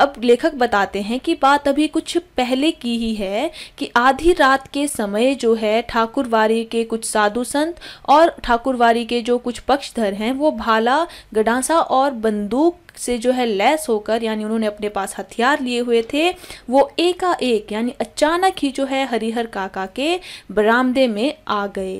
अब लेखक बताते हैं कि बात अभी कुछ पहले की ही है कि आधी रात के समय जो है ठाकुरवारी के कुछ साधु संत और ठाकुरवारी के जो कुछ पक्षधर हैं वो भाला गडासा और बंदूक से जो है लैस होकर यानी उन्होंने अपने पास हथियार लिए हुए थे वो एकाएक यानी अचानक ही जो है हरिहर काका के बरामदे में आ गए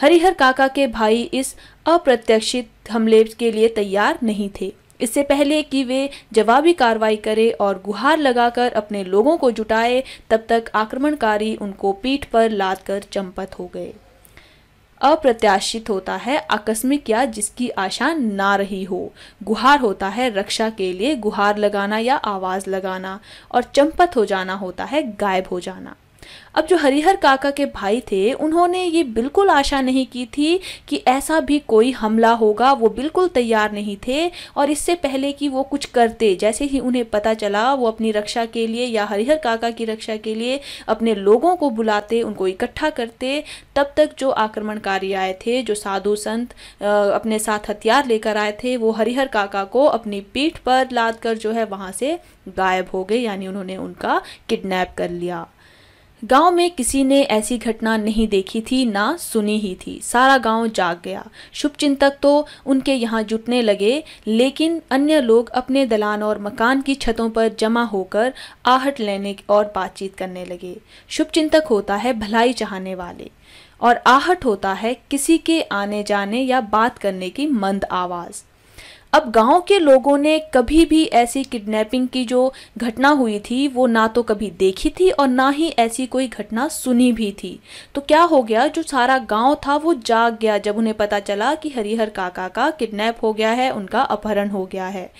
हरिहर काका के भाई इस अप्रत्याशित हमले के लिए तैयार नहीं थे इससे पहले कि वे जवाबी कार्रवाई करें और गुहार लगाकर अपने लोगों को जुटाए तब तक आक्रमणकारी उनको पीठ पर लाद कर चंपत हो गए अप्रत्याशित होता है आकस्मिक या जिसकी आशा ना रही हो गुहार होता है रक्षा के लिए गुहार लगाना या आवाज़ लगाना और चंपत हो जाना होता है गायब हो जाना अब जो हरिहर काका के भाई थे उन्होंने ये बिल्कुल आशा नहीं की थी कि ऐसा भी कोई हमला होगा वो बिल्कुल तैयार नहीं थे और इससे पहले कि वो कुछ करते जैसे ही उन्हें पता चला वो अपनी रक्षा के लिए या हरिहर काका की रक्षा के लिए अपने लोगों को बुलाते उनको इकट्ठा करते तब तक जो आक्रमणकारी आए थे जो साधु संत अपने साथ हथियार लेकर आए थे वो हरिहर काका को अपनी पीठ पर लाद कर जो है वहाँ से गायब हो गए यानी उन्होंने उनका किडनैप कर लिया गांव में किसी ने ऐसी घटना नहीं देखी थी ना सुनी ही थी सारा गांव जाग गया शुभचिंतक तो उनके यहाँ जुटने लगे लेकिन अन्य लोग अपने दलान और मकान की छतों पर जमा होकर आहट लेने और बातचीत करने लगे शुभचिंतक होता है भलाई चाहने वाले और आहट होता है किसी के आने जाने या बात करने की मंद आवाज़ अब गांव के लोगों ने कभी भी ऐसी किडनैपिंग की जो घटना हुई थी वो ना तो कभी देखी थी और ना ही ऐसी कोई घटना सुनी भी थी तो क्या हो गया जो सारा गांव था वो जाग गया जब उन्हें पता चला कि हरिहर काका का किडनैप हो गया है उनका अपहरण हो गया है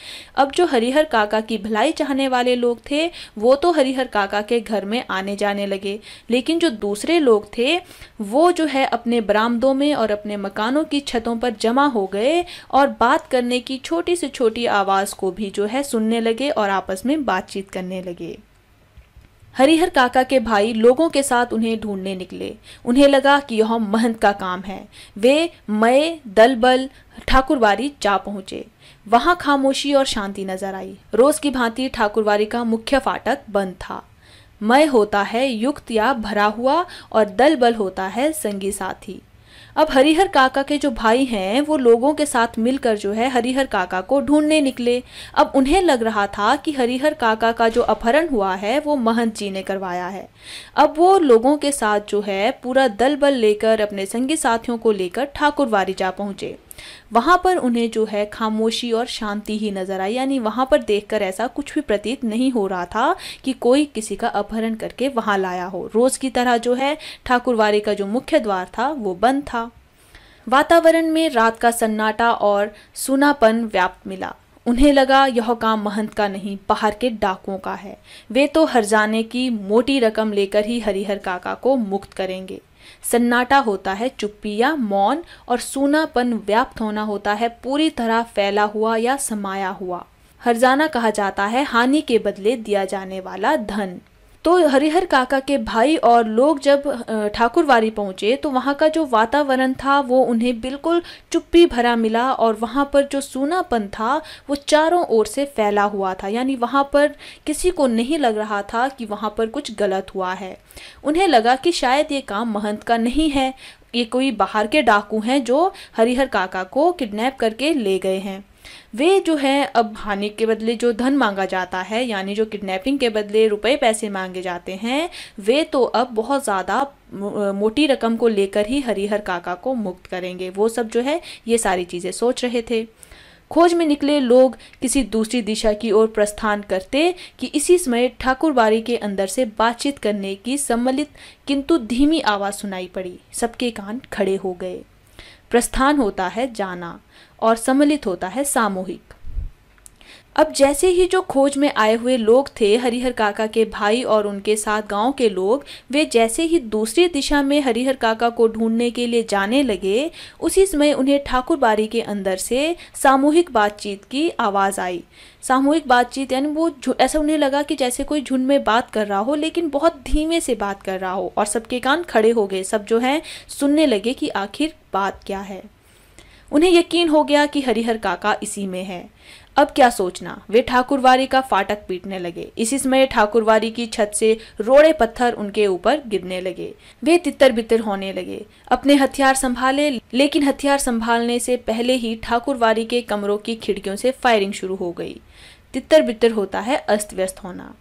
अब जो हरिहर काका की भलाई चाहने वाले लोग थे वो तो हरिहर काका के घर में आने जाने लगे लेकिन जो दूसरे लोग थे वो जो है अपने बरामदों में और अपने मकानों की छतों पर जमा हो गए और बात करने की की छोटी से छोटी आवाज़ को भी जो है सुनने लगे और आपस में बातचीत करने लगे हरिहर काका के भाई लोगों के साथ उन्हें ढूंढने निकले उन्हें लगा कि यह महंत का काम है वे मय दलबल ठाकुरवारी जा पहुंचे वहां खामोशी और शांति नजर आई रोज की भांति ठाकुरवारी का मुख्य फाटक बंद था मय होता है युक्त या भरा हुआ और दल बल होता है संगी साथी अब हरिहर काका के जो भाई हैं वो लोगों के साथ मिलकर जो है हरिहर काका को ढूंढने निकले अब उन्हें लग रहा था कि हरिहर काका का जो अपहरण हुआ है वो महंत जी ने करवाया है अब वो लोगों के साथ जो है पूरा दल बल लेकर अपने संगी साथियों को लेकर ठाकुरवारी जा पहुंचे वहाँ पर उन्हें जो है खामोशी और शांति ही नज़र आई यानी वहाँ पर देखकर ऐसा कुछ भी प्रतीत नहीं हो रहा था कि कोई किसी का अपहरण करके वहाँ लाया हो रोज़ की तरह जो है ठाकुरवारी का जो मुख्य द्वार था वो बंद था वातावरण में रात का सन्नाटा और सुनापन व्याप्त मिला उन्हें लगा यह काम महंत का नहीं बाहर के डाकुओं का है वे तो हर जाने की मोटी रकम लेकर ही हरिहर काका को मुक्त करेंगे सन्नाटा होता है चुप्पी या मौन और सूनापन व्याप्त होना होता है पूरी तरह फैला हुआ या समाया हुआ हरजाना कहा जाता है हानि के बदले दिया जाने वाला धन तो हरिहर काका के भाई और लोग जब ठाकुरवारी पहुंचे तो वहाँ का जो वातावरण था वो उन्हें बिल्कुल चुप्पी भरा मिला और वहाँ पर जो सूनापन था वो चारों ओर से फैला हुआ था यानी वहाँ पर किसी को नहीं लग रहा था कि वहाँ पर कुछ गलत हुआ है उन्हें लगा कि शायद ये काम महंत का नहीं है ये कोई बाहर के डाकू हैं जो हरिहर काका को किडनैप करके ले गए हैं वे जो है अब हानि के बदले जो धन मांगा जाता है यानी जो किडनैपिंग के बदले रुपए पैसे मांगे जाते हैं वे तो अब बहुत ज़्यादा मोटी रकम को लेकर ही हरिहर काका को मुक्त करेंगे वो सब जो है ये सारी चीज़ें सोच रहे थे खोज में निकले लोग किसी दूसरी दिशा की ओर प्रस्थान करते कि इसी समय ठाकुरबारी के अंदर से बातचीत करने की सम्मिलित किंतु धीमी आवाज़ सुनाई पड़ी सबके कान खड़े हो गए प्रस्थान होता है जाना और सम्मिलित होता है सामूहिक अब जैसे ही जो खोज में आए हुए लोग थे हरिहर काका के भाई और उनके साथ गांव के लोग वे जैसे ही दूसरी दिशा में हरिहर काका को ढूंढने के लिए जाने लगे उसी समय उन्हें ठाकुरबारी के अंदर से सामूहिक बातचीत की आवाज़ आई सामूहिक बातचीत यानी वो ऐसा उन्हें लगा कि जैसे कोई झुंड में बात कर रहा हो लेकिन बहुत धीमे से बात कर रहा हो और सबके कान खड़े हो गए सब जो है सुनने लगे कि आखिर बात क्या है उन्हें यकीन हो गया कि हरिहर काका इसी में है अब क्या सोचना वे ठाकुरवारी का फाटक पीटने लगे इसी समय ठाकुरवारी की छत से रोड़े पत्थर उनके ऊपर गिरने लगे वे तितर बितर होने लगे अपने हथियार संभाले लेकिन हथियार संभालने से पहले ही ठाकुरवारी के कमरों की खिड़कियों से फायरिंग शुरू हो गई तितर बितर होता है अस्त व्यस्त होना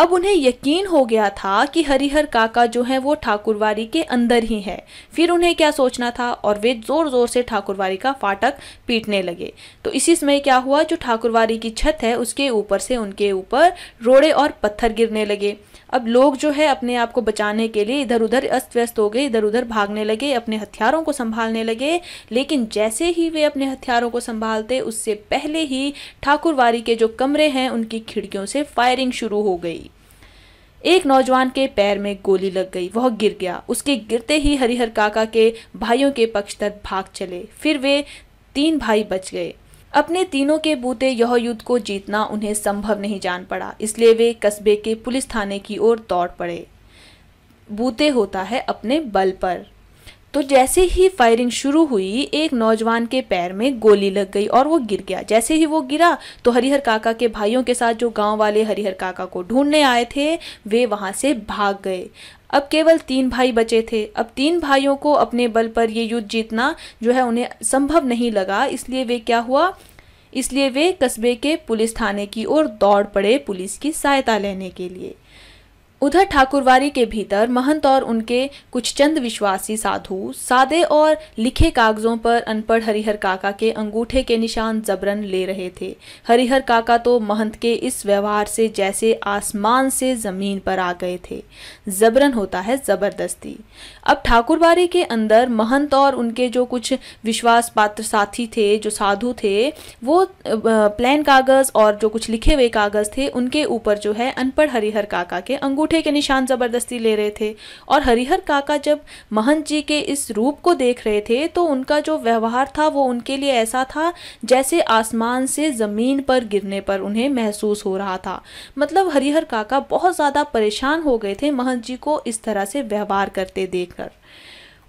अब उन्हें यकीन हो गया था कि हरिहर काका जो हैं वो ठाकुरवारी के अंदर ही है फिर उन्हें क्या सोचना था और वे ज़ोर ज़ोर से ठाकुरवारी का फाटक पीटने लगे तो इसी समय क्या हुआ जो ठाकुरवारी की छत है उसके ऊपर से उनके ऊपर रोड़े और पत्थर गिरने लगे अब लोग जो है अपने आप को बचाने के लिए इधर उधर अस्त व्यस्त हो गए इधर उधर भागने लगे अपने हथियारों को संभालने लगे लेकिन जैसे ही वे अपने हथियारों को संभालते उससे पहले ही ठाकुरवारी के जो कमरे हैं उनकी खिड़कियों से फायरिंग शुरू हो गई एक नौजवान के पैर में गोली लग गई वह गिर गया उसके गिरते ही हरिहर काका के भाइयों के पक्ष तक भाग चले फिर वे तीन भाई बच गए अपने तीनों के बूते यह युद्ध को जीतना उन्हें संभव नहीं जान पड़ा इसलिए वे कस्बे के पुलिस थाने की ओर दौड़ पड़े बूते होता है अपने बल पर तो जैसे ही फायरिंग शुरू हुई एक नौजवान के पैर में गोली लग गई और वो गिर गया जैसे ही वो गिरा तो हरिहर काका के भाइयों के साथ जो गांव वाले हरिहर काका को ढूंढने आए थे वे वहां से भाग गए अब केवल तीन भाई बचे थे अब तीन भाइयों को अपने बल पर ये युद्ध जीतना जो है उन्हें संभव नहीं लगा इसलिए वे क्या हुआ इसलिए वे कस्बे के पुलिस थाने की ओर दौड़ पड़े पुलिस की सहायता लेने के लिए उधर ठाकुरवारी के भीतर महंत और उनके कुछ चंद विश्वासी साधु सादे और लिखे कागजों पर अनपढ़ हरिहर काका के अंगूठे के निशान जबरन ले रहे थे हरिहर काका तो महंत के इस व्यवहार से जैसे आसमान से जमीन पर आ गए थे जबरन होता है जबरदस्ती अब ठाकुरबाड़ी के अंदर महंत और उनके जो कुछ विश्वास पात्र साथी थे जो साधु थे वो प्लान कागज़ और जो कुछ लिखे हुए कागज़ थे उनके ऊपर जो है अनपढ़ हरिहर काका के अंगूठे के निशान ज़बरदस्ती ले रहे थे और हरिहर काका जब महंत जी के इस रूप को देख रहे थे तो उनका जो व्यवहार था वो उनके लिए ऐसा था जैसे आसमान से ज़मीन पर गिरने पर उन्हें महसूस हो रहा था मतलब हरिहर काका बहुत ज़्यादा परेशान हो गए थे महंत जी को इस तरह से व्यवहार करते देख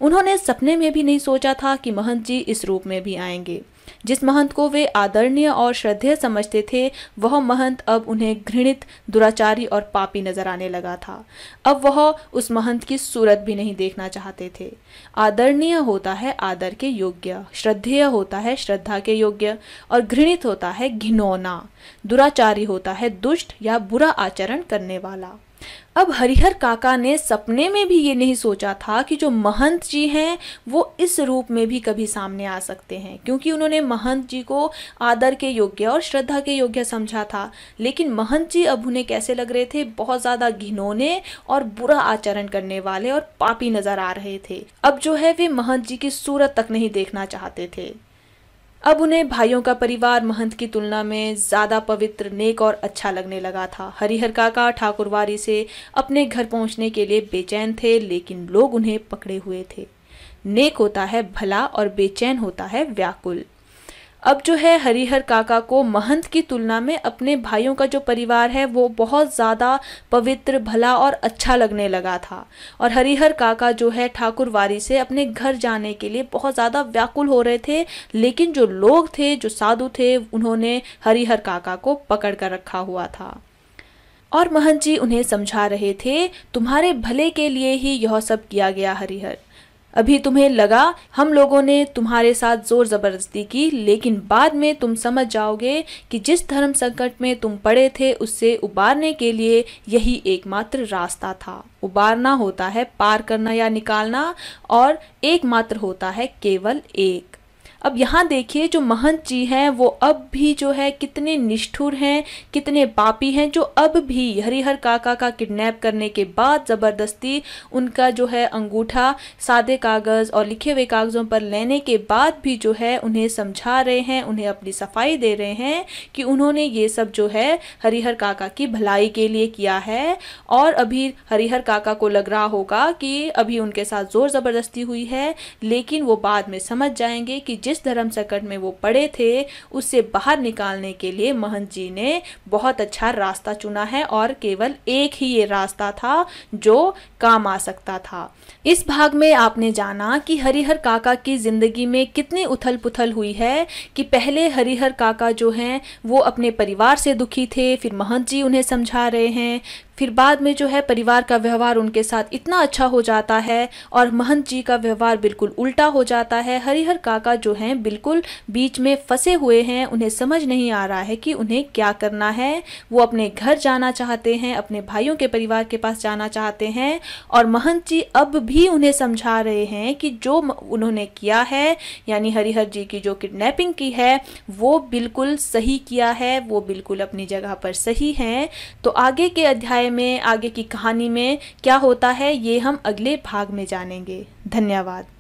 उन्होंने सपने में भी नहीं सोचा था कि महंत जी इस रूप में भी आएंगे जिस महंत को वे आदरणीय और श्रद्धेय समझते थे वह महंत अब उन्हें घृणित दुराचारी और पापी नजर आने लगा था अब वह उस महंत की सूरत भी नहीं देखना चाहते थे आदरणीय होता है आदर के योग्य श्रद्धेय होता है श्रद्धा के योग्य और घृणित होता है घिनौना दुराचारी होता है दुष्ट या बुरा आचरण करने वाला अब हरिहर काका ने सपने में भी ये नहीं सोचा था कि जो महंत जी हैं वो इस रूप में भी कभी सामने आ सकते हैं क्योंकि उन्होंने महंत जी को आदर के योग्य और श्रद्धा के योग्य समझा था लेकिन महंत जी अब उन्हें कैसे लग रहे थे बहुत ज़्यादा घिनौने और बुरा आचरण करने वाले और पापी नज़र आ रहे थे अब जो है वे महंत जी की सूरत तक नहीं देखना चाहते थे अब उन्हें भाइयों का परिवार महंत की तुलना में ज़्यादा पवित्र नेक और अच्छा लगने लगा था हरिहर काका ठाकुरवारी से अपने घर पहुंचने के लिए बेचैन थे लेकिन लोग उन्हें पकड़े हुए थे नेक होता है भला और बेचैन होता है व्याकुल अब जो है हरिहर काका को महंत की तुलना में अपने भाइयों का जो परिवार है वो बहुत ज़्यादा पवित्र भला और अच्छा लगने लगा था और हरिहर काका जो है ठाकुरवारी से अपने घर जाने के लिए बहुत ज़्यादा व्याकुल हो रहे थे लेकिन जो लोग थे जो साधु थे उन्होंने हरिहर काका को पकड़ कर रखा हुआ था और महंत जी उन्हें समझा रहे थे तुम्हारे भले के लिए ही यह सब किया गया हरिहर अभी तुम्हें लगा हम लोगों ने तुम्हारे साथ ज़ोर ज़बरदस्ती की लेकिन बाद में तुम समझ जाओगे कि जिस धर्म संकट में तुम पड़े थे उससे उबारने के लिए यही एकमात्र रास्ता था उबारना होता है पार करना या निकालना और एकमात्र होता है केवल एक अब यहाँ देखिए जो महंत जी हैं वो अब भी जो है कितने निष्ठुर हैं कितने पापी हैं जो अब भी हरिहर काका का किडनैप करने के बाद ज़बरदस्ती उनका जो है अंगूठा सादे कागज़ और लिखे हुए कागज़ों पर लेने के बाद भी जो है उन्हें समझा रहे हैं उन्हें अपनी सफाई दे रहे हैं कि उन्होंने ये सब जो है हरिहर काका की भलाई के लिए किया है और अभी हरिहर काका को लग रहा होगा कि अभी उनके साथ ज़ोर ज़बरदस्ती हुई है लेकिन वो बाद में समझ जाएंगे कि जिस जिस धर्म संकट में वो पड़े थे उससे बाहर निकालने के लिए महंत जी ने बहुत अच्छा रास्ता चुना है और केवल एक ही ये रास्ता था जो काम आ सकता था इस भाग में आपने जाना कि हरिहर काका की ज़िंदगी में कितनी उथल पुथल हुई है कि पहले हरिहर काका जो हैं वो अपने परिवार से दुखी थे फिर महंत जी उन्हें समझा रहे हैं फिर बाद में जो है परिवार का व्यवहार उनके साथ इतना अच्छा हो जाता है और महंत जी का व्यवहार बिल्कुल उल्टा हो जाता है हरिहर काका जो हैं बिल्कुल बीच में फंसे हुए हैं उन्हें समझ नहीं आ रहा है कि उन्हें क्या करना है वो अपने घर जाना चाहते हैं अपने भाइयों के परिवार के पास जाना चाहते हैं और महंत जी अब भी उन्हें समझा रहे हैं कि जो उन्होंने किया है यानी हरिहर जी की जो किडनैपिंग की है वो बिल्कुल सही किया है वो बिल्कुल अपनी जगह पर सही हैं तो आगे के अध्याय में आगे की कहानी में क्या होता है ये हम अगले भाग में जानेंगे धन्यवाद